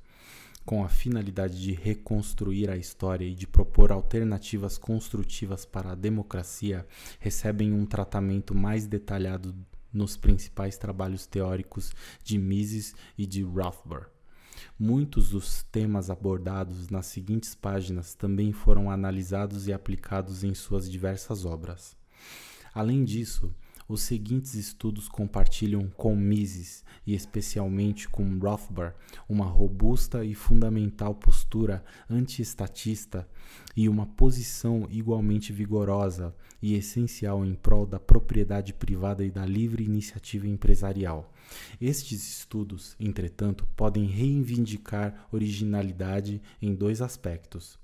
com a finalidade de reconstruir a história e de propor alternativas construtivas para a democracia, recebem um tratamento mais detalhado nos principais trabalhos teóricos de Mises e de Rothbard. Muitos dos temas abordados nas seguintes páginas também foram analisados e aplicados em suas diversas obras. Além disso, os seguintes estudos compartilham com Mises, e especialmente com Rothbard, uma robusta e fundamental postura antiestatista e uma posição igualmente vigorosa e essencial em prol da propriedade privada e da livre iniciativa empresarial. Estes estudos, entretanto, podem reivindicar originalidade em dois aspectos.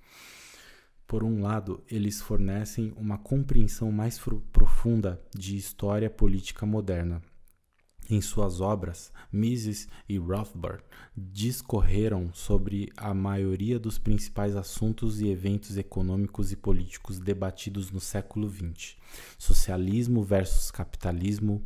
Por um lado, eles fornecem uma compreensão mais profunda de história política moderna. Em suas obras, Mises e Rothbard discorreram sobre a maioria dos principais assuntos e eventos econômicos e políticos debatidos no século XX: socialismo versus capitalismo,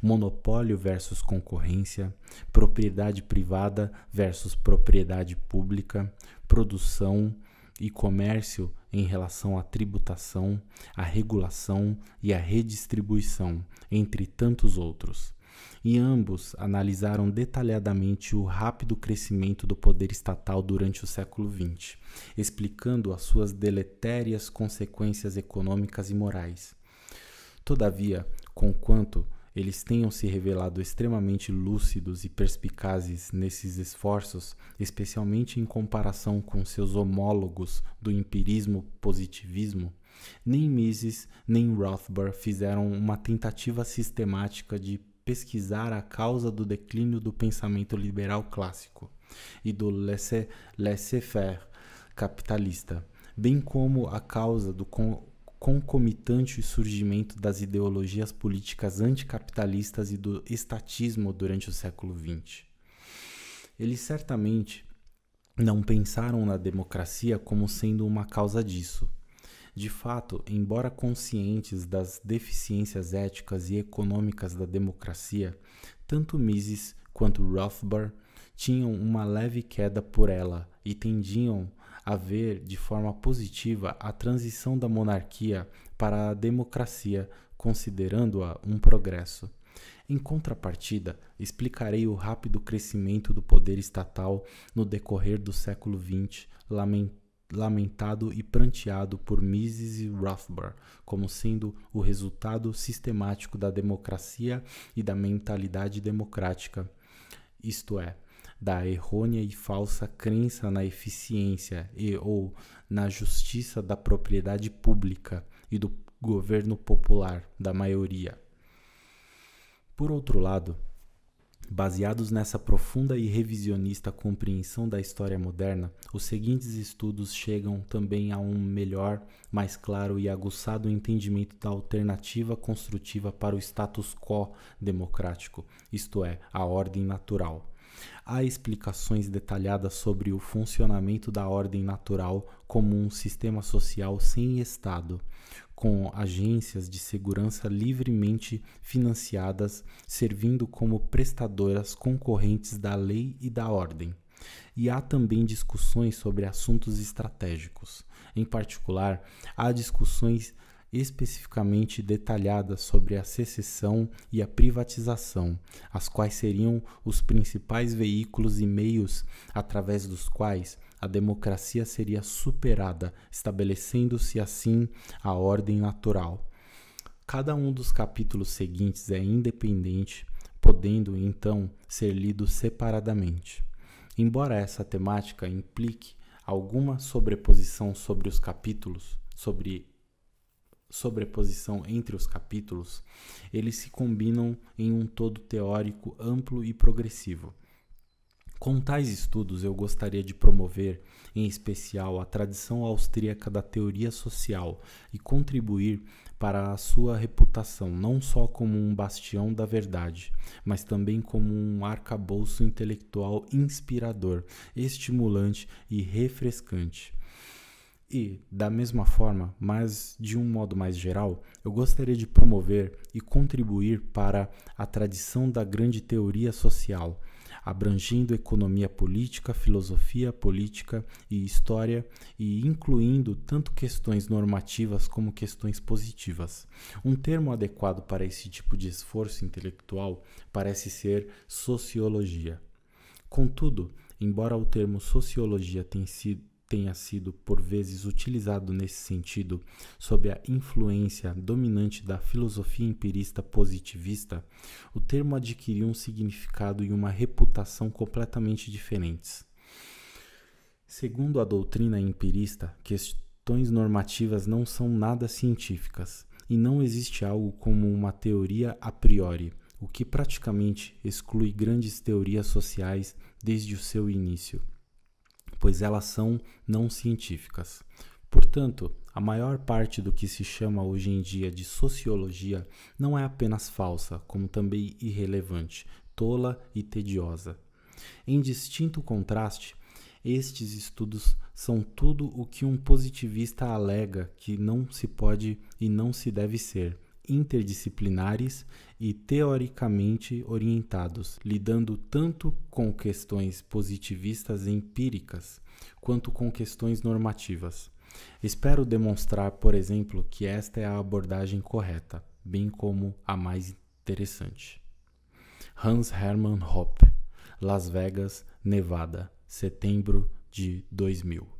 monopólio versus concorrência, propriedade privada versus propriedade pública, produção e comércio em relação à tributação, à regulação e à redistribuição, entre tantos outros. E ambos analisaram detalhadamente o rápido crescimento do poder estatal durante o século XX, explicando as suas deletérias consequências econômicas e morais. Todavia, conquanto eles tenham se revelado extremamente lúcidos e perspicazes nesses esforços, especialmente em comparação com seus homólogos do empirismo positivismo, nem Mises nem Rothbard fizeram uma tentativa sistemática de pesquisar a causa do declínio do pensamento liberal clássico e do laissez-faire capitalista, bem como a causa do concomitante o surgimento das ideologias políticas anticapitalistas e do estatismo durante o século XX. Eles certamente não pensaram na democracia como sendo uma causa disso. De fato, embora conscientes das deficiências éticas e econômicas da democracia, tanto Mises quanto Rothbard tinham uma leve queda por ela e tendiam haver de forma positiva a transição da monarquia para a democracia, considerando-a um progresso. Em contrapartida, explicarei o rápido crescimento do poder estatal no decorrer do século XX, lamentado e pranteado por Mises e Rothbard como sendo o resultado sistemático da democracia e da mentalidade democrática, isto é, da errônea e falsa crença na eficiência e ou na justiça da propriedade pública e do governo popular da maioria. Por outro lado, Baseados nessa profunda e revisionista compreensão da história moderna, os seguintes estudos chegam também a um melhor, mais claro e aguçado entendimento da alternativa construtiva para o status quo democrático, isto é, a ordem natural. Há explicações detalhadas sobre o funcionamento da ordem natural como um sistema social sem Estado, com agências de segurança livremente financiadas, servindo como prestadoras concorrentes da lei e da ordem. E há também discussões sobre assuntos estratégicos. Em particular, há discussões especificamente detalhada sobre a secessão e a privatização, as quais seriam os principais veículos e meios através dos quais a democracia seria superada, estabelecendo-se assim a ordem natural. Cada um dos capítulos seguintes é independente, podendo então ser lido separadamente. Embora essa temática implique alguma sobreposição sobre os capítulos, sobre sobreposição entre os capítulos, eles se combinam em um todo teórico amplo e progressivo. Com tais estudos, eu gostaria de promover, em especial, a tradição austríaca da teoria social e contribuir para a sua reputação não só como um bastião da verdade, mas também como um arcabouço intelectual inspirador, estimulante e refrescante. E, da mesma forma, mas de um modo mais geral, eu gostaria de promover e contribuir para a tradição da grande teoria social, abrangendo economia política, filosofia política e história, e incluindo tanto questões normativas como questões positivas. Um termo adequado para esse tipo de esforço intelectual parece ser sociologia. Contudo, embora o termo sociologia tenha sido tenha sido por vezes utilizado nesse sentido sob a influência dominante da filosofia empirista positivista, o termo adquiriu um significado e uma reputação completamente diferentes. Segundo a doutrina empirista, questões normativas não são nada científicas e não existe algo como uma teoria a priori, o que praticamente exclui grandes teorias sociais desde o seu início pois elas são não científicas. Portanto, a maior parte do que se chama hoje em dia de sociologia não é apenas falsa, como também irrelevante, tola e tediosa. Em distinto contraste, estes estudos são tudo o que um positivista alega que não se pode e não se deve ser, interdisciplinares e teoricamente orientados, lidando tanto com questões positivistas empíricas quanto com questões normativas. Espero demonstrar, por exemplo, que esta é a abordagem correta, bem como a mais interessante. Hans Hermann Hoppe, Las Vegas, Nevada, setembro de 2000.